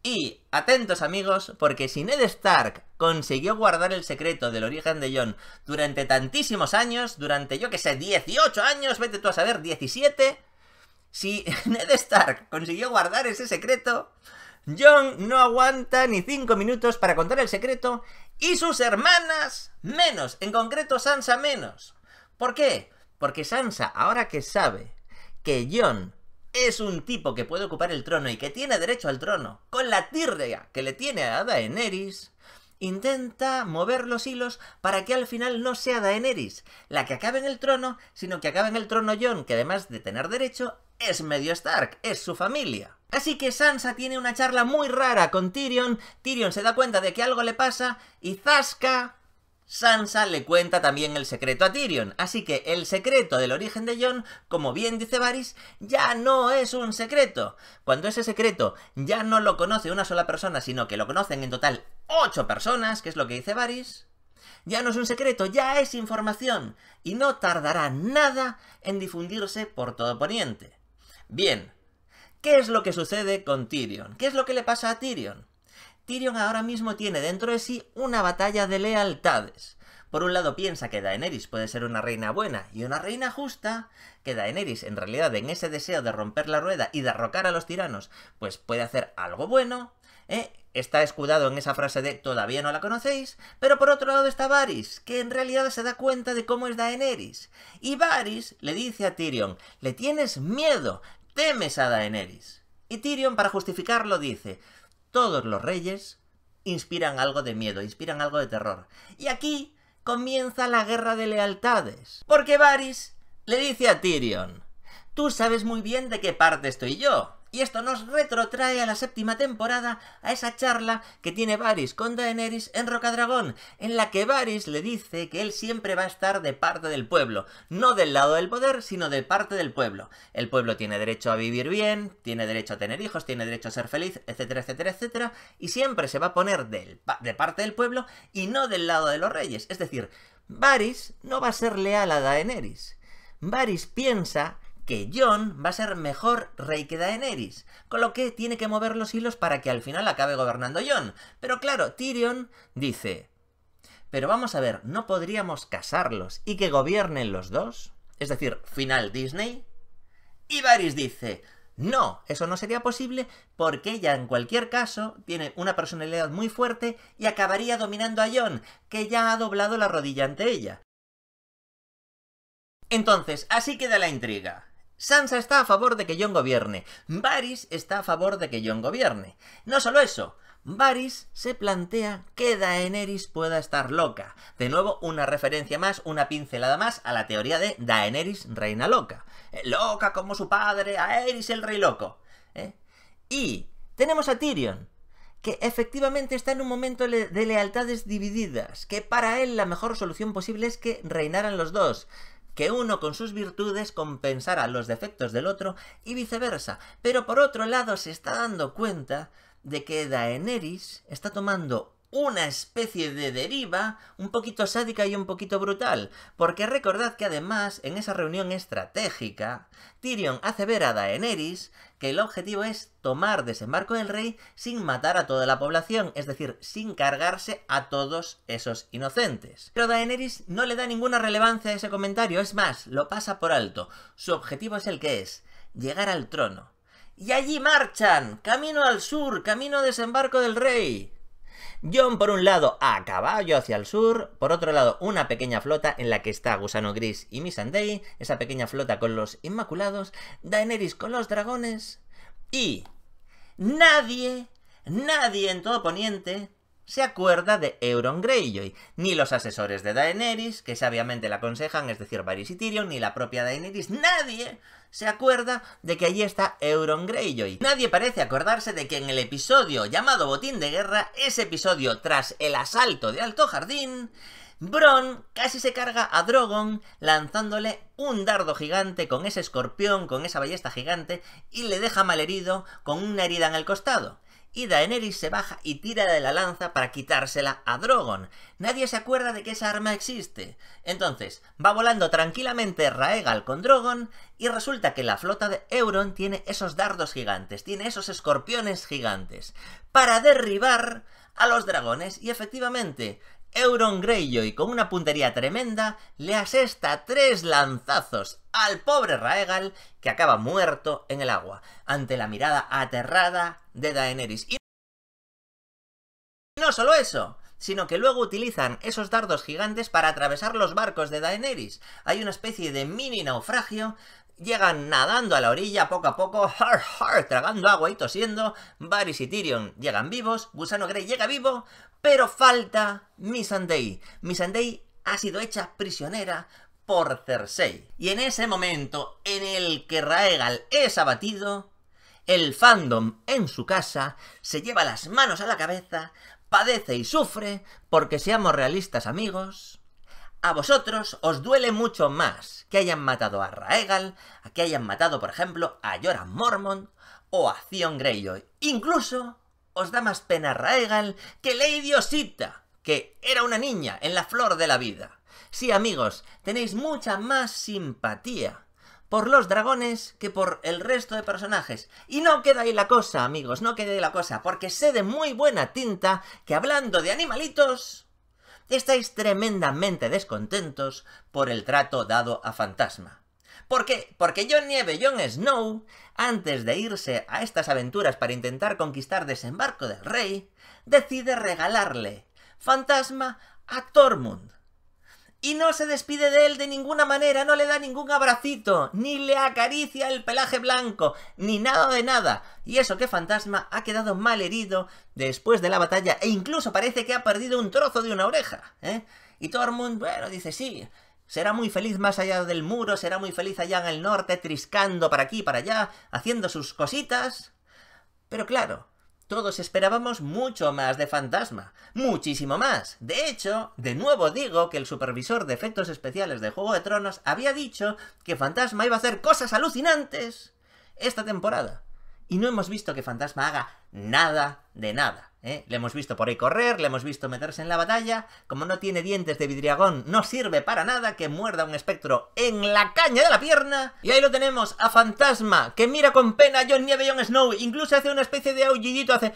Y atentos amigos, porque si Ned Stark consiguió guardar el secreto del origen de Jon durante tantísimos años, durante yo que sé, 18 años, vete tú a saber, 17, si Ned Stark consiguió guardar ese secreto, Jon no aguanta ni 5 minutos para contar el secreto y sus hermanas menos, en concreto Sansa menos. ¿Por qué? Porque Sansa, ahora que sabe que Jon es un tipo que puede ocupar el trono y que tiene derecho al trono, con la tirrea que le tiene a Daenerys, intenta mover los hilos para que al final no sea Daenerys la que acabe en el trono, sino que acabe en el trono Jon, que además de tener derecho, es medio Stark, es su familia. Así que Sansa tiene una charla muy rara con Tyrion, Tyrion se da cuenta de que algo le pasa y Zaska... Sansa le cuenta también el secreto a Tyrion, así que el secreto del origen de Jon, como bien dice Varys, ya no es un secreto. Cuando ese secreto ya no lo conoce una sola persona, sino que lo conocen en total ocho personas, que es lo que dice Varys, ya no es un secreto, ya es información, y no tardará nada en difundirse por todo Poniente. Bien, ¿qué es lo que sucede con Tyrion? ¿Qué es lo que le pasa a Tyrion? Tyrion ahora mismo tiene dentro de sí una batalla de lealtades. Por un lado piensa que Daenerys puede ser una reina buena y una reina justa, que Daenerys en realidad en ese deseo de romper la rueda y derrocar a los tiranos, pues puede hacer algo bueno, ¿eh? está escudado en esa frase de todavía no la conocéis, pero por otro lado está Varys, que en realidad se da cuenta de cómo es Daenerys. Y Varys le dice a Tyrion, le tienes miedo, temes a Daenerys. Y Tyrion, para justificarlo, dice, todos los reyes inspiran algo de miedo, inspiran algo de terror. Y aquí comienza la guerra de lealtades. Porque Varys le dice a Tyrion, tú sabes muy bien de qué parte estoy yo. Y esto nos retrotrae a la séptima temporada, a esa charla que tiene Varys con Daenerys en Rocadragón, en la que Varys le dice que él siempre va a estar de parte del pueblo, no del lado del poder, sino de parte del pueblo. El pueblo tiene derecho a vivir bien, tiene derecho a tener hijos, tiene derecho a ser feliz, etcétera, etcétera, etcétera, y siempre se va a poner del, de parte del pueblo y no del lado de los reyes. Es decir, Varys no va a ser leal a Daenerys. Varys piensa que John va a ser mejor rey que Daenerys, con lo que tiene que mover los hilos para que al final acabe gobernando John. Pero claro, Tyrion dice, pero vamos a ver, ¿no podríamos casarlos y que gobiernen los dos? Es decir, final Disney. Y Varys dice, no, eso no sería posible porque ella en cualquier caso tiene una personalidad muy fuerte y acabaría dominando a John, que ya ha doblado la rodilla ante ella. Entonces, así queda la intriga. Sansa está a favor de que Jon gobierne. Varys está a favor de que Jon gobierne. No solo eso, Varys se plantea que Daenerys pueda estar loca. De nuevo, una referencia más, una pincelada más a la teoría de Daenerys reina loca. Eh, loca como su padre, Aerys el rey loco. ¿eh? Y tenemos a Tyrion, que efectivamente está en un momento de lealtades divididas, que para él la mejor solución posible es que reinaran los dos que uno con sus virtudes compensara los defectos del otro y viceversa. Pero por otro lado se está dando cuenta de que Daenerys está tomando una especie de deriva un poquito sádica y un poquito brutal, porque recordad que además en esa reunión estratégica, Tyrion hace ver a Daenerys que el objetivo es tomar desembarco del rey sin matar a toda la población, es decir, sin cargarse a todos esos inocentes. Pero Daenerys no le da ninguna relevancia a ese comentario, es más, lo pasa por alto. Su objetivo es el que es, llegar al trono. Y allí marchan, camino al sur, camino desembarco del rey. John, por un lado, a caballo hacia el sur, por otro lado, una pequeña flota en la que está Gusano Gris y Missandei, esa pequeña flota con los Inmaculados, Daenerys con los dragones y... Nadie, nadie en todo Poniente se acuerda de Euron Greyjoy, ni los asesores de Daenerys, que sabiamente la aconsejan, es decir, Varys y Tyrion, ni la propia Daenerys, nadie se acuerda de que allí está Euron Greyjoy. Nadie parece acordarse de que en el episodio llamado Botín de Guerra, ese episodio tras el asalto de Alto Jardín, Bron casi se carga a Drogon lanzándole un dardo gigante con ese escorpión, con esa ballesta gigante, y le deja malherido con una herida en el costado y Daenerys se baja y tira de la lanza para quitársela a Drogon. Nadie se acuerda de que esa arma existe. Entonces, va volando tranquilamente Raegal con Drogon y resulta que la flota de Euron tiene esos dardos gigantes, tiene esos escorpiones gigantes, para derribar a los dragones y efectivamente... Euron Greyjoy con una puntería tremenda le asesta tres lanzazos al pobre Raegal que acaba muerto en el agua ante la mirada aterrada de Daenerys. Y no solo eso, sino que luego utilizan esos dardos gigantes para atravesar los barcos de Daenerys. Hay una especie de mini naufragio llegan nadando a la orilla poco a poco, har, har, tragando agua y tosiendo. Varys y Tyrion llegan vivos, Gusano Grey llega vivo, pero falta Missandei. Missandei ha sido hecha prisionera por Cersei. Y en ese momento en el que Raegal es abatido, el fandom en su casa, se lleva las manos a la cabeza, padece y sufre, porque seamos realistas amigos, a vosotros os duele mucho más que hayan matado a Raegal, a que hayan matado, por ejemplo, a Jorah Mormont o a Theon Greyjoy. Incluso os da más pena Raegal que Lady Osita, que era una niña en la flor de la vida. Sí, amigos, tenéis mucha más simpatía por los dragones que por el resto de personajes. Y no queda ahí la cosa, amigos, no queda ahí la cosa, porque sé de muy buena tinta que hablando de animalitos, estáis tremendamente descontentos por el trato dado a Fantasma. ¿Por qué? Porque John Nieve, John Snow, antes de irse a estas aventuras para intentar conquistar desembarco del rey, decide regalarle Fantasma a Tormund. Y no se despide de él de ninguna manera, no le da ningún abracito, ni le acaricia el pelaje blanco, ni nada de nada. Y eso que Fantasma ha quedado mal herido después de la batalla e incluso parece que ha perdido un trozo de una oreja. ¿eh? Y Tormund, bueno, dice sí, Será muy feliz más allá del muro, será muy feliz allá en el norte, triscando para aquí y para allá, haciendo sus cositas. Pero claro, todos esperábamos mucho más de Fantasma, muchísimo más. De hecho, de nuevo digo que el supervisor de efectos especiales de Juego de Tronos había dicho que Fantasma iba a hacer cosas alucinantes esta temporada. Y no hemos visto que Fantasma haga nada de nada. ¿eh? Le hemos visto por ahí correr, le hemos visto meterse en la batalla. Como no tiene dientes de vidriagón, no sirve para nada que muerda un espectro en la caña de la pierna. Y ahí lo tenemos, a Fantasma, que mira con pena a John Nieve Snow. Incluso hace una especie de aullidito, hace...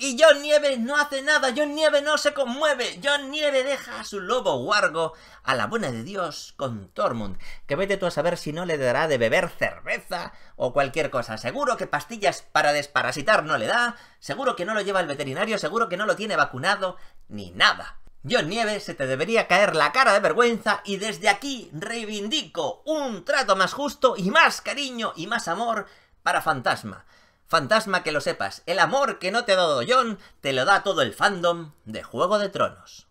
Y John Nieve no hace nada, John Nieve no se conmueve, John Nieve deja a su lobo guargo a la buena de Dios con Tormund, que vete tú a saber si no le dará de beber cerveza o cualquier cosa. Seguro que pastillas para desparasitar no le da, seguro que no lo lleva al veterinario, seguro que no lo tiene vacunado, ni nada. John Nieve, se te debería caer la cara de vergüenza y desde aquí reivindico un trato más justo y más cariño y más amor para Fantasma. Fantasma que lo sepas, el amor que no te ha dado John te lo da todo el fandom de Juego de Tronos.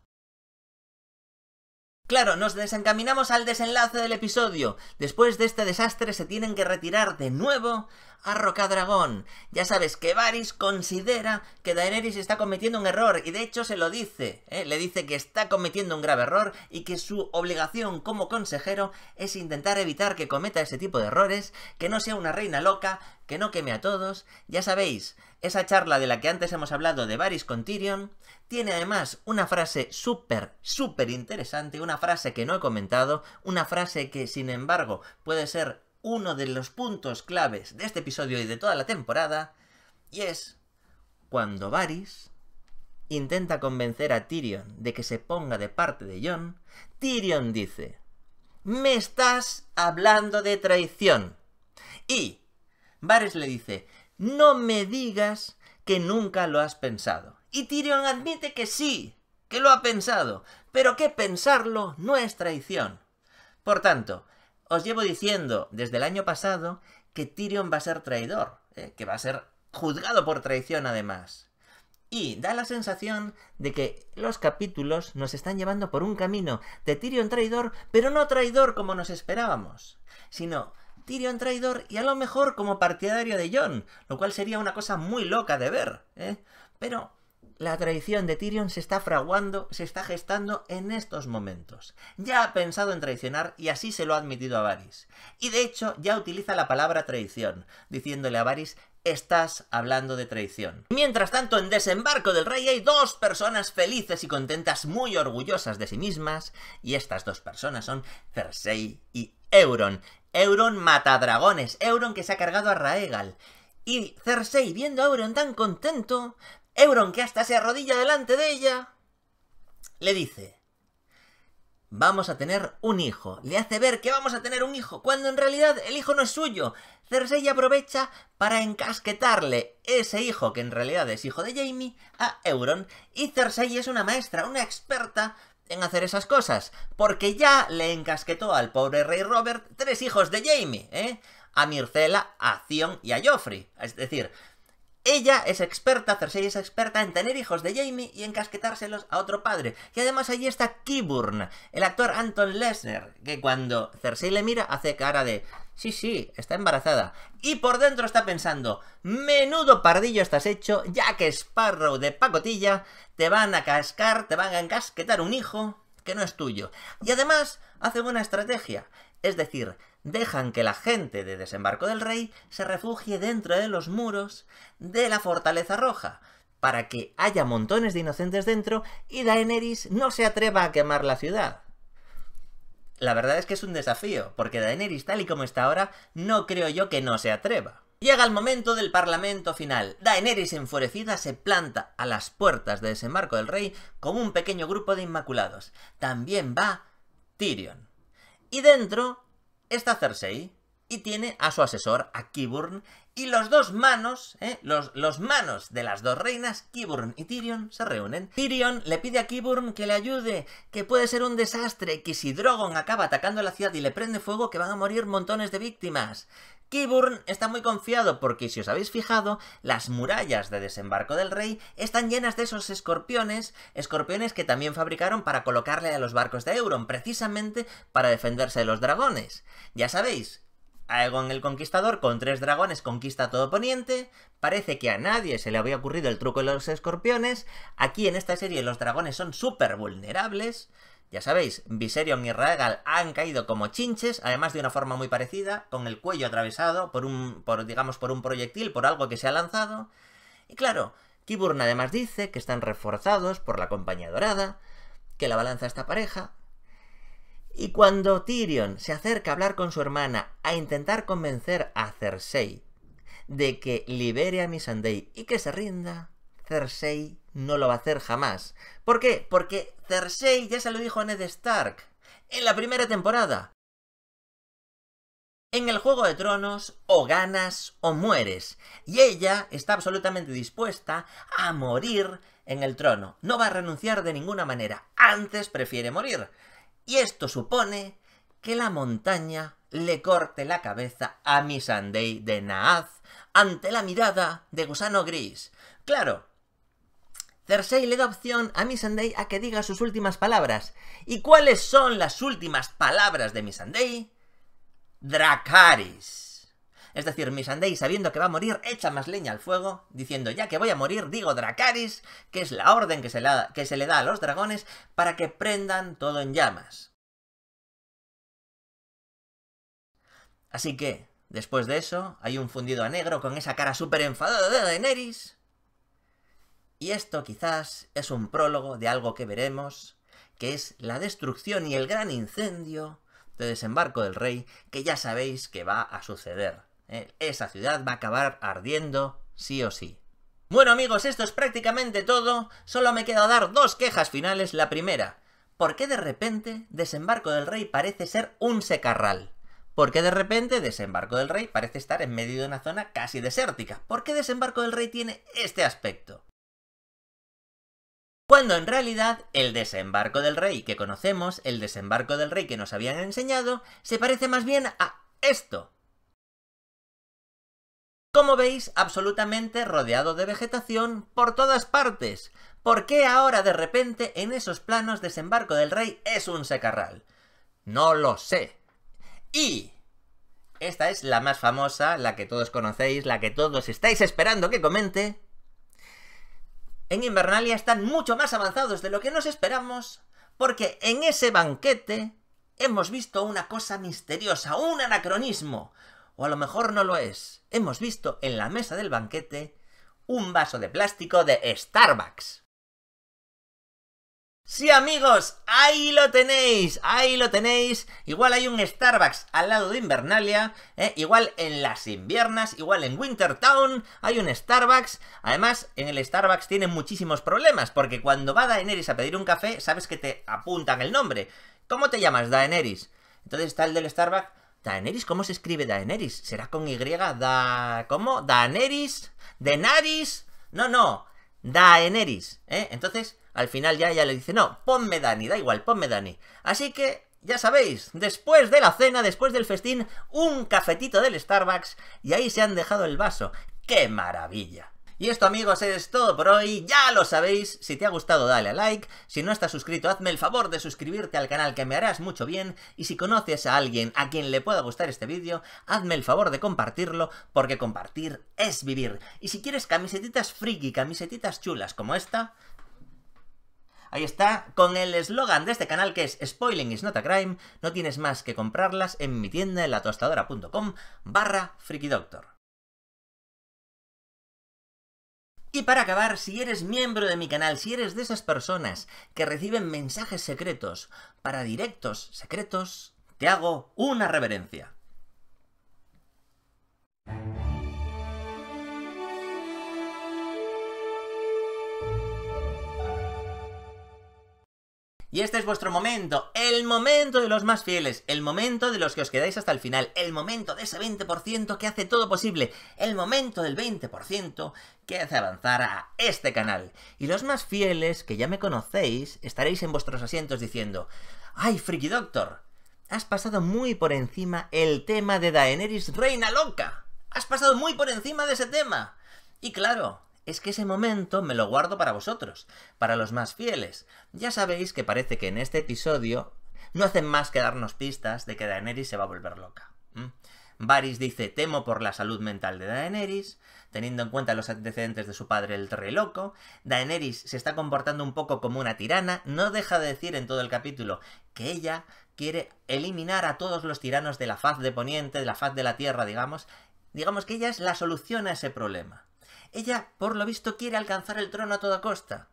Claro, nos desencaminamos al desenlace del episodio. Después de este desastre se tienen que retirar de nuevo a Rocadragón. Ya sabes que Varys considera que Daenerys está cometiendo un error y de hecho se lo dice. ¿eh? Le dice que está cometiendo un grave error y que su obligación como consejero es intentar evitar que cometa ese tipo de errores, que no sea una reina loca, que no queme a todos. Ya sabéis, esa charla de la que antes hemos hablado de Varys con Tyrion tiene además una frase súper, súper interesante, una frase que no he comentado, una frase que sin embargo puede ser uno de los puntos claves de este episodio y de toda la temporada, y es cuando Varys intenta convencer a Tyrion de que se ponga de parte de Jon, Tyrion dice, me estás hablando de traición. Y Varys le dice, no me digas que nunca lo has pensado. Y Tyrion admite que sí, que lo ha pensado, pero que pensarlo no es traición. Por tanto, os llevo diciendo desde el año pasado que Tyrion va a ser traidor, ¿eh? que va a ser juzgado por traición además. Y da la sensación de que los capítulos nos están llevando por un camino de Tyrion traidor, pero no traidor como nos esperábamos, sino Tyrion traidor y a lo mejor como partidario de Jon, lo cual sería una cosa muy loca de ver, ¿eh? Pero la traición de Tyrion se está fraguando, se está gestando en estos momentos. Ya ha pensado en traicionar y así se lo ha admitido a Varys. Y de hecho ya utiliza la palabra traición, diciéndole a Varys estás hablando de traición. Mientras tanto, en Desembarco del Rey hay dos personas felices y contentas, muy orgullosas de sí mismas, y estas dos personas son Cersei y Euron. Euron mata dragones. Euron que se ha cargado a Raegal. Y Cersei, viendo a Euron tan contento, Euron que hasta se arrodilla delante de ella, le dice, vamos a tener un hijo. Le hace ver que vamos a tener un hijo, cuando en realidad el hijo no es suyo. Cersei aprovecha para encasquetarle ese hijo, que en realidad es hijo de Jaime, a Euron. Y Cersei es una maestra, una experta en hacer esas cosas, porque ya le encasquetó al pobre rey Robert tres hijos de Jaime, ¿eh? a Mircela, a Theon y a Joffrey. Es decir, ella es experta, Cersei es experta en tener hijos de Jamie y encasquetárselos a otro padre. Y además allí está Kiburn, el actor Anton Lesnar, que cuando Cersei le mira hace cara de... Sí, sí, está embarazada. Y por dentro está pensando, menudo pardillo estás hecho, ya que Sparrow de pacotilla, te van a cascar, te van a encasquetar un hijo que no es tuyo. Y además hace buena estrategia, es decir, dejan que la gente de Desembarco del Rey se refugie dentro de los muros de la Fortaleza Roja, para que haya montones de inocentes dentro y Daenerys no se atreva a quemar la ciudad. La verdad es que es un desafío, porque Daenerys tal y como está ahora, no creo yo que no se atreva. Llega el momento del parlamento final. Daenerys enfurecida se planta a las puertas de desembarco del rey como un pequeño grupo de inmaculados. También va Tyrion. Y dentro está Cersei y tiene a su asesor, a Kiburn, y los dos manos, ¿eh? los, los, manos de las dos reinas, Kiburn y Tyrion, se reúnen. Tyrion le pide a Kiburn que le ayude, que puede ser un desastre, que si Drogon acaba atacando la ciudad y le prende fuego, que van a morir montones de víctimas. Kiburn está muy confiado porque, si os habéis fijado, las murallas de desembarco del rey están llenas de esos escorpiones, escorpiones que también fabricaron para colocarle a los barcos de Euron, precisamente para defenderse de los dragones. Ya sabéis, Aegon el Conquistador con tres dragones conquista todo Poniente. Parece que a nadie se le había ocurrido el truco de los escorpiones. Aquí en esta serie los dragones son súper vulnerables. Ya sabéis, Viserion y Rhaegal han caído como chinches, además de una forma muy parecida, con el cuello atravesado por un, por, digamos, por un proyectil, por algo que se ha lanzado. Y claro, Kiburn además dice que están reforzados por la Compañía Dorada, que la balanza esta pareja, y cuando Tyrion se acerca a hablar con su hermana a intentar convencer a Cersei de que libere a Missandei y que se rinda, Cersei no lo va a hacer jamás. ¿Por qué? Porque Cersei ya se lo dijo a Ned Stark en la primera temporada. En el Juego de Tronos o ganas o mueres. Y ella está absolutamente dispuesta a morir en el trono. No va a renunciar de ninguna manera. Antes prefiere morir. Y esto supone que la montaña le corte la cabeza a Missandei de Naaz ante la mirada de Gusano Gris. Claro, Cersei le da opción a Missandei a que diga sus últimas palabras. ¿Y cuáles son las últimas palabras de Missandei? Dracaris. Es decir, Missandei, sabiendo que va a morir, echa más leña al fuego, diciendo, ya que voy a morir, digo Dracaris, que es la orden que se, que se le da a los dragones para que prendan todo en llamas. Así que, después de eso, hay un fundido a negro con esa cara súper enfadada de Daenerys. Y esto quizás es un prólogo de algo que veremos, que es la destrucción y el gran incendio de desembarco del rey, que ya sabéis que va a suceder. Eh, esa ciudad va a acabar ardiendo sí o sí. Bueno amigos, esto es prácticamente todo. Solo me queda dar dos quejas finales. La primera, ¿por qué de repente Desembarco del Rey parece ser un secarral? ¿Por qué de repente Desembarco del Rey parece estar en medio de una zona casi desértica? ¿Por qué Desembarco del Rey tiene este aspecto? Cuando en realidad el desembarco del rey que conocemos, el desembarco del rey que nos habían enseñado, se parece más bien a esto, como veis, absolutamente rodeado de vegetación por todas partes. ¿Por qué ahora de repente en esos planos Desembarco del Rey es un secarral? No lo sé. Y... Esta es la más famosa, la que todos conocéis, la que todos estáis esperando que comente. En Invernalia están mucho más avanzados de lo que nos esperamos, porque en ese banquete hemos visto una cosa misteriosa, un anacronismo, o a lo mejor no lo es. Hemos visto en la mesa del banquete un vaso de plástico de Starbucks. Sí amigos, ahí lo tenéis, ahí lo tenéis. Igual hay un Starbucks al lado de Invernalia, eh, igual en las inviernas, igual en Wintertown hay un Starbucks. Además, en el Starbucks tienen muchísimos problemas, porque cuando va Daenerys a pedir un café, sabes que te apuntan el nombre. ¿Cómo te llamas Daenerys? Entonces está el del Starbucks, Daenerys, ¿cómo se escribe Daenerys? ¿Será con Y? Da... ¿Cómo? ¿Daenerys? ¿Denaris? No, no. Daenerys, ¿eh? Entonces, al final ya le dice, no, ponme Dani, da igual, ponme Dani. Así que, ya sabéis, después de la cena, después del festín, un cafetito del Starbucks y ahí se han dejado el vaso. ¡Qué maravilla! Y esto amigos es todo por hoy, ya lo sabéis, si te ha gustado dale a like, si no estás suscrito hazme el favor de suscribirte al canal que me harás mucho bien y si conoces a alguien a quien le pueda gustar este vídeo, hazme el favor de compartirlo porque compartir es vivir. Y si quieres camisetitas friki, camisetitas chulas como esta, Ahí está, con el eslogan de este canal que es Spoiling is not a crime, no tienes más que comprarlas en mi tienda en latostadora.com barra frikidoctor. Y para acabar, si eres miembro de mi canal, si eres de esas personas que reciben mensajes secretos para directos secretos, te hago una reverencia. Y este es vuestro momento, el momento de los más fieles, el momento de los que os quedáis hasta el final, el momento de ese 20% que hace todo posible, el momento del 20% que hace avanzar a este canal. Y los más fieles, que ya me conocéis, estaréis en vuestros asientos diciendo, ¡Ay, Friki Doctor! Has pasado muy por encima el tema de Daenerys Reina Loca. Has pasado muy por encima de ese tema. Y claro, es que ese momento me lo guardo para vosotros, para los más fieles. Ya sabéis que parece que en este episodio no hacen más que darnos pistas de que Daenerys se va a volver loca. ¿Mm? Varys dice temo por la salud mental de Daenerys, teniendo en cuenta los antecedentes de su padre el Rey Loco. Daenerys se está comportando un poco como una tirana, no deja de decir en todo el capítulo que ella quiere eliminar a todos los tiranos de la faz de Poniente, de la faz de la Tierra, digamos. Digamos que ella es la solución a ese problema. Ella, por lo visto, quiere alcanzar el trono a toda costa.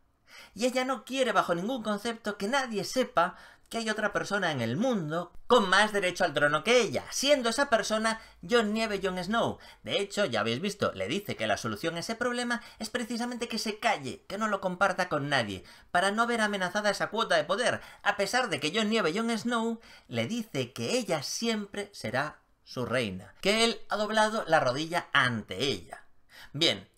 Y ella no quiere bajo ningún concepto que nadie sepa que hay otra persona en el mundo con más derecho al trono que ella, siendo esa persona John Nieve Jon Snow. De hecho, ya habéis visto, le dice que la solución a ese problema es precisamente que se calle, que no lo comparta con nadie, para no ver amenazada esa cuota de poder, a pesar de que John Nieve Jon Snow le dice que ella siempre será su reina, que él ha doblado la rodilla ante ella. Bien,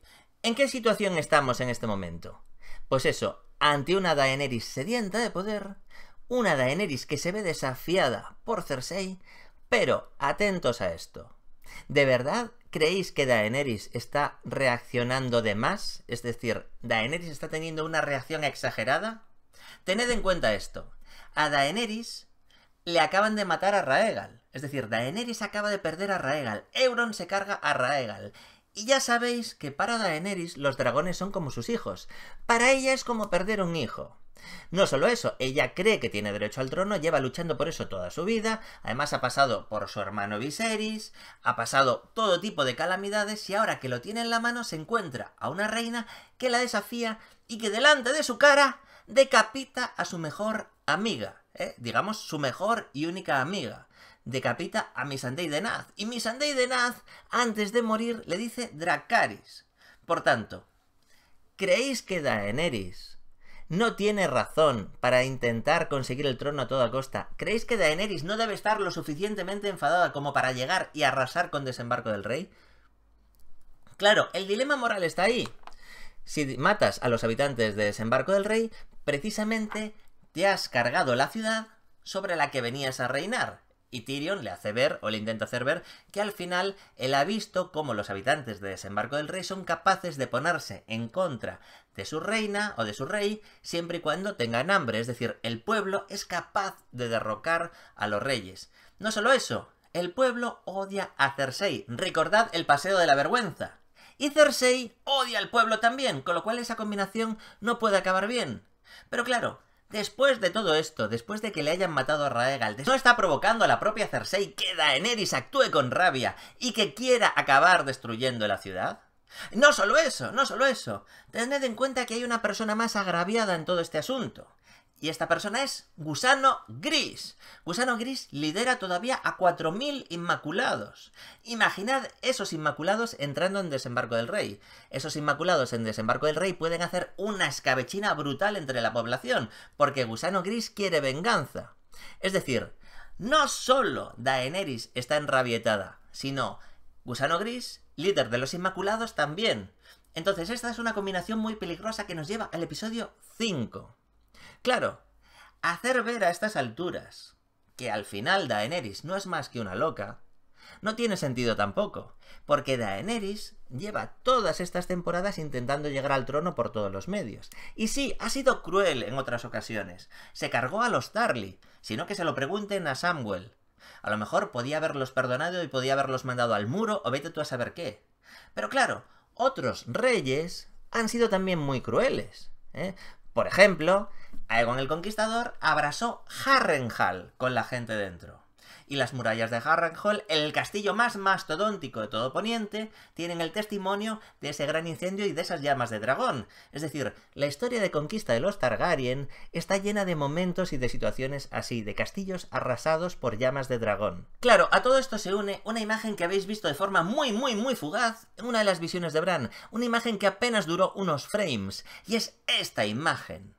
¿en qué situación estamos en este momento? Pues eso, ante una Daenerys sedienta de poder, una Daenerys que se ve desafiada por Cersei, pero atentos a esto. ¿De verdad creéis que Daenerys está reaccionando de más? Es decir, ¿Daenerys está teniendo una reacción exagerada? Tened en cuenta esto. A Daenerys le acaban de matar a Raegal. Es decir, Daenerys acaba de perder a Raegal. Euron se carga a Raegal. Y ya sabéis que para Daenerys los dragones son como sus hijos. Para ella es como perder un hijo. No solo eso, ella cree que tiene derecho al trono, lleva luchando por eso toda su vida, además ha pasado por su hermano Viserys, ha pasado todo tipo de calamidades y ahora que lo tiene en la mano se encuentra a una reina que la desafía y que delante de su cara decapita a su mejor amiga, ¿eh? digamos su mejor y única amiga. Decapita a Missandei de Naz. Y Missandei de Naz, antes de morir, le dice Dracaris. Por tanto, ¿creéis que Daenerys no tiene razón para intentar conseguir el trono a toda costa. ¿Creéis que Daenerys no debe estar lo suficientemente enfadada como para llegar y arrasar con desembarco del rey? Claro, el dilema moral está ahí. Si matas a los habitantes de desembarco del rey, precisamente te has cargado la ciudad sobre la que venías a reinar. Y Tyrion le hace ver, o le intenta hacer ver, que al final él ha visto cómo los habitantes de Desembarco del Rey son capaces de ponerse en contra de su reina o de su rey siempre y cuando tengan hambre. Es decir, el pueblo es capaz de derrocar a los reyes. No solo eso, el pueblo odia a Cersei. Recordad el paseo de la vergüenza. Y Cersei odia al pueblo también, con lo cual esa combinación no puede acabar bien. Pero claro, Después de todo esto, después de que le hayan matado a Raegal, no está provocando a la propia Cersei que Daenerys actúe con rabia y que quiera acabar destruyendo la ciudad? No solo eso, no solo eso. Tened en cuenta que hay una persona más agraviada en todo este asunto. Y esta persona es Gusano Gris. Gusano Gris lidera todavía a 4.000 Inmaculados. Imaginad esos Inmaculados entrando en Desembarco del Rey. Esos Inmaculados en Desembarco del Rey pueden hacer una escabechina brutal entre la población, porque Gusano Gris quiere venganza. Es decir, no solo Daenerys está enrabietada, sino Gusano Gris, líder de los Inmaculados, también. Entonces esta es una combinación muy peligrosa que nos lleva al episodio 5. Claro, hacer ver a estas alturas que al final Daenerys no es más que una loca, no tiene sentido tampoco, porque Daenerys lleva todas estas temporadas intentando llegar al trono por todos los medios. Y sí, ha sido cruel en otras ocasiones. Se cargó a los Tarly, sino que se lo pregunten a Samwell. A lo mejor podía haberlos perdonado y podía haberlos mandado al muro o vete tú a saber qué. Pero claro, otros reyes han sido también muy crueles. ¿eh? Por ejemplo, Aegon el Conquistador abrazó Harrenhal con la gente dentro y las murallas de Harrenhal, el castillo más mastodóntico de todo Poniente, tienen el testimonio de ese gran incendio y de esas llamas de dragón. Es decir, la historia de conquista de los Targaryen está llena de momentos y de situaciones así, de castillos arrasados por llamas de dragón. Claro, a todo esto se une una imagen que habéis visto de forma muy, muy, muy fugaz en una de las visiones de Bran, una imagen que apenas duró unos frames, y es esta imagen.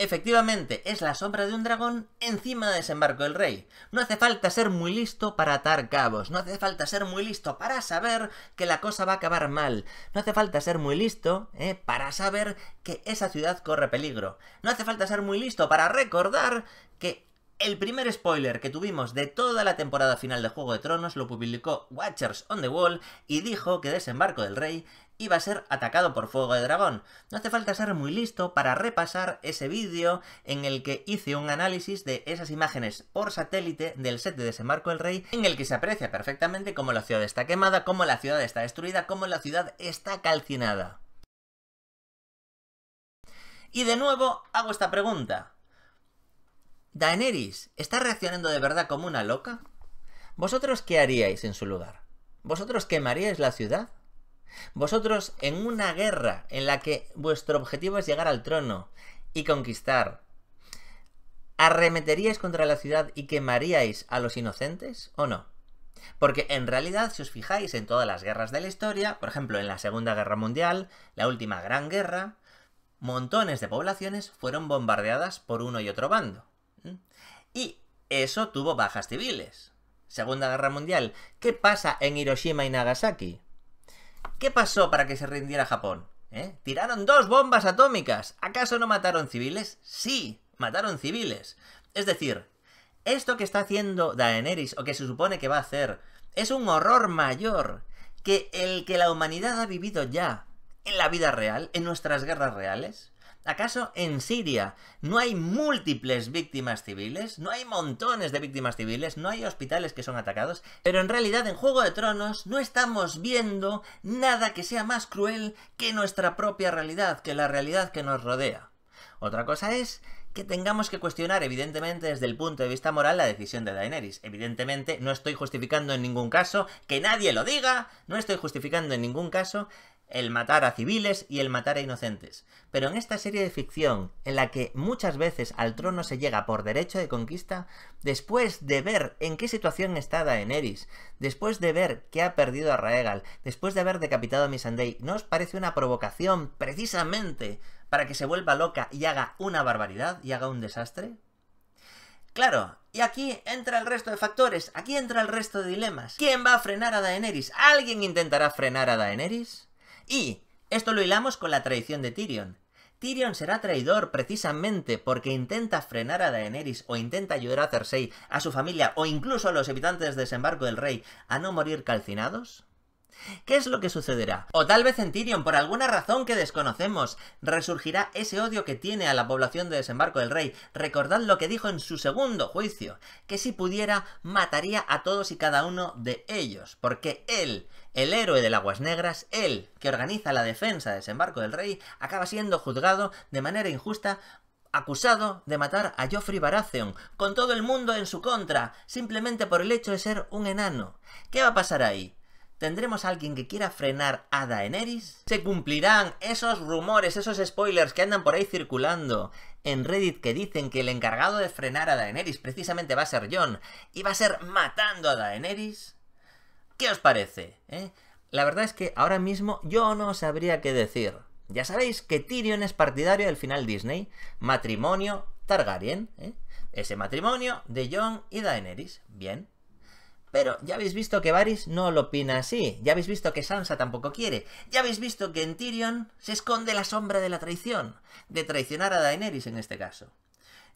Efectivamente, es la sombra de un dragón encima de desembarco del rey. No hace falta ser muy listo para atar cabos, no hace falta ser muy listo para saber que la cosa va a acabar mal, no hace falta ser muy listo eh, para saber que esa ciudad corre peligro, no hace falta ser muy listo para recordar que el primer spoiler que tuvimos de toda la temporada final de Juego de Tronos lo publicó Watchers on the Wall y dijo que Desembarco del Rey iba a ser atacado por fuego de dragón. No hace falta ser muy listo para repasar ese vídeo en el que hice un análisis de esas imágenes por satélite del set de Marco el Rey, en el que se aprecia perfectamente cómo la ciudad está quemada, cómo la ciudad está destruida, cómo la ciudad está calcinada. Y de nuevo hago esta pregunta. Daenerys, ¿está reaccionando de verdad como una loca? ¿Vosotros qué haríais en su lugar? ¿Vosotros quemaríais la ciudad? Vosotros en una guerra en la que vuestro objetivo es llegar al trono y conquistar, ¿arremeteríais contra la ciudad y quemaríais a los inocentes o no? Porque en realidad, si os fijáis en todas las guerras de la historia, por ejemplo en la Segunda Guerra Mundial, la última Gran Guerra, montones de poblaciones fueron bombardeadas por uno y otro bando. Y eso tuvo bajas civiles. Segunda Guerra Mundial, ¿qué pasa en Hiroshima y Nagasaki? ¿Qué pasó para que se rindiera Japón? ¿Eh? Tiraron dos bombas atómicas. ¿Acaso no mataron civiles? Sí, mataron civiles. Es decir, esto que está haciendo Daenerys, o que se supone que va a hacer, es un horror mayor que el que la humanidad ha vivido ya en la vida real, en nuestras guerras reales. ¿Acaso en Siria no hay múltiples víctimas civiles? ¿No hay montones de víctimas civiles? ¿No hay hospitales que son atacados? Pero en realidad en Juego de Tronos no estamos viendo nada que sea más cruel que nuestra propia realidad, que la realidad que nos rodea. Otra cosa es que tengamos que cuestionar, evidentemente, desde el punto de vista moral, la decisión de Daenerys. Evidentemente, no estoy justificando en ningún caso que nadie lo diga, no estoy justificando en ningún caso el matar a civiles y el matar a inocentes. Pero en esta serie de ficción, en la que muchas veces al trono se llega por derecho de conquista, después de ver en qué situación está Daenerys, después de ver que ha perdido a Raegal, después de haber decapitado a Missandei, ¿no os parece una provocación precisamente para que se vuelva loca y haga una barbaridad y haga un desastre? Claro, y aquí entra el resto de factores, aquí entra el resto de dilemas. ¿Quién va a frenar a Daenerys? ¿Alguien intentará frenar a Daenerys? Y esto lo hilamos con la traición de Tyrion. Tyrion será traidor precisamente porque intenta frenar a Daenerys o intenta ayudar a Cersei, a su familia o incluso a los habitantes de desembarco del rey a no morir calcinados. ¿Qué es lo que sucederá? O tal vez en Tyrion, por alguna razón que desconocemos, resurgirá ese odio que tiene a la población de desembarco del rey. Recordad lo que dijo en su segundo juicio, que si pudiera mataría a todos y cada uno de ellos, porque él el héroe del Aguas Negras, él que organiza la defensa de desembarco del rey, acaba siendo juzgado de manera injusta, acusado de matar a Joffrey Baratheon, con todo el mundo en su contra, simplemente por el hecho de ser un enano. ¿Qué va a pasar ahí? ¿Tendremos a alguien que quiera frenar a Daenerys? ¿Se cumplirán esos rumores, esos spoilers que andan por ahí circulando en Reddit que dicen que el encargado de frenar a Daenerys precisamente va a ser John y va a ser matando a Daenerys? ¿Qué os parece? Eh? La verdad es que ahora mismo yo no sabría qué decir. Ya sabéis que Tyrion es partidario del final Disney, matrimonio Targaryen, eh. ese matrimonio de John y Daenerys. Bien, pero ya habéis visto que Varys no lo opina así, ya habéis visto que Sansa tampoco quiere, ya habéis visto que en Tyrion se esconde la sombra de la traición, de traicionar a Daenerys en este caso.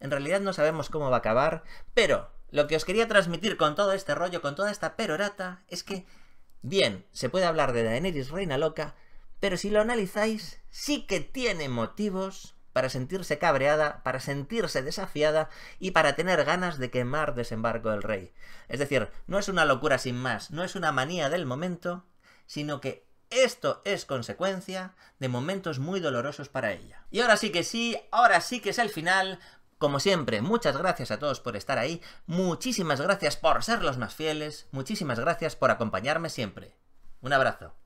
En realidad no sabemos cómo va a acabar, pero lo que os quería transmitir con todo este rollo, con toda esta perorata, es que, bien, se puede hablar de Daenerys Reina Loca, pero si lo analizáis, sí que tiene motivos para sentirse cabreada, para sentirse desafiada y para tener ganas de quemar desembarco del rey. Es decir, no es una locura sin más, no es una manía del momento, sino que esto es consecuencia de momentos muy dolorosos para ella. Y ahora sí que sí, ahora sí que es el final. Como siempre, muchas gracias a todos por estar ahí, muchísimas gracias por ser los más fieles, muchísimas gracias por acompañarme siempre. Un abrazo.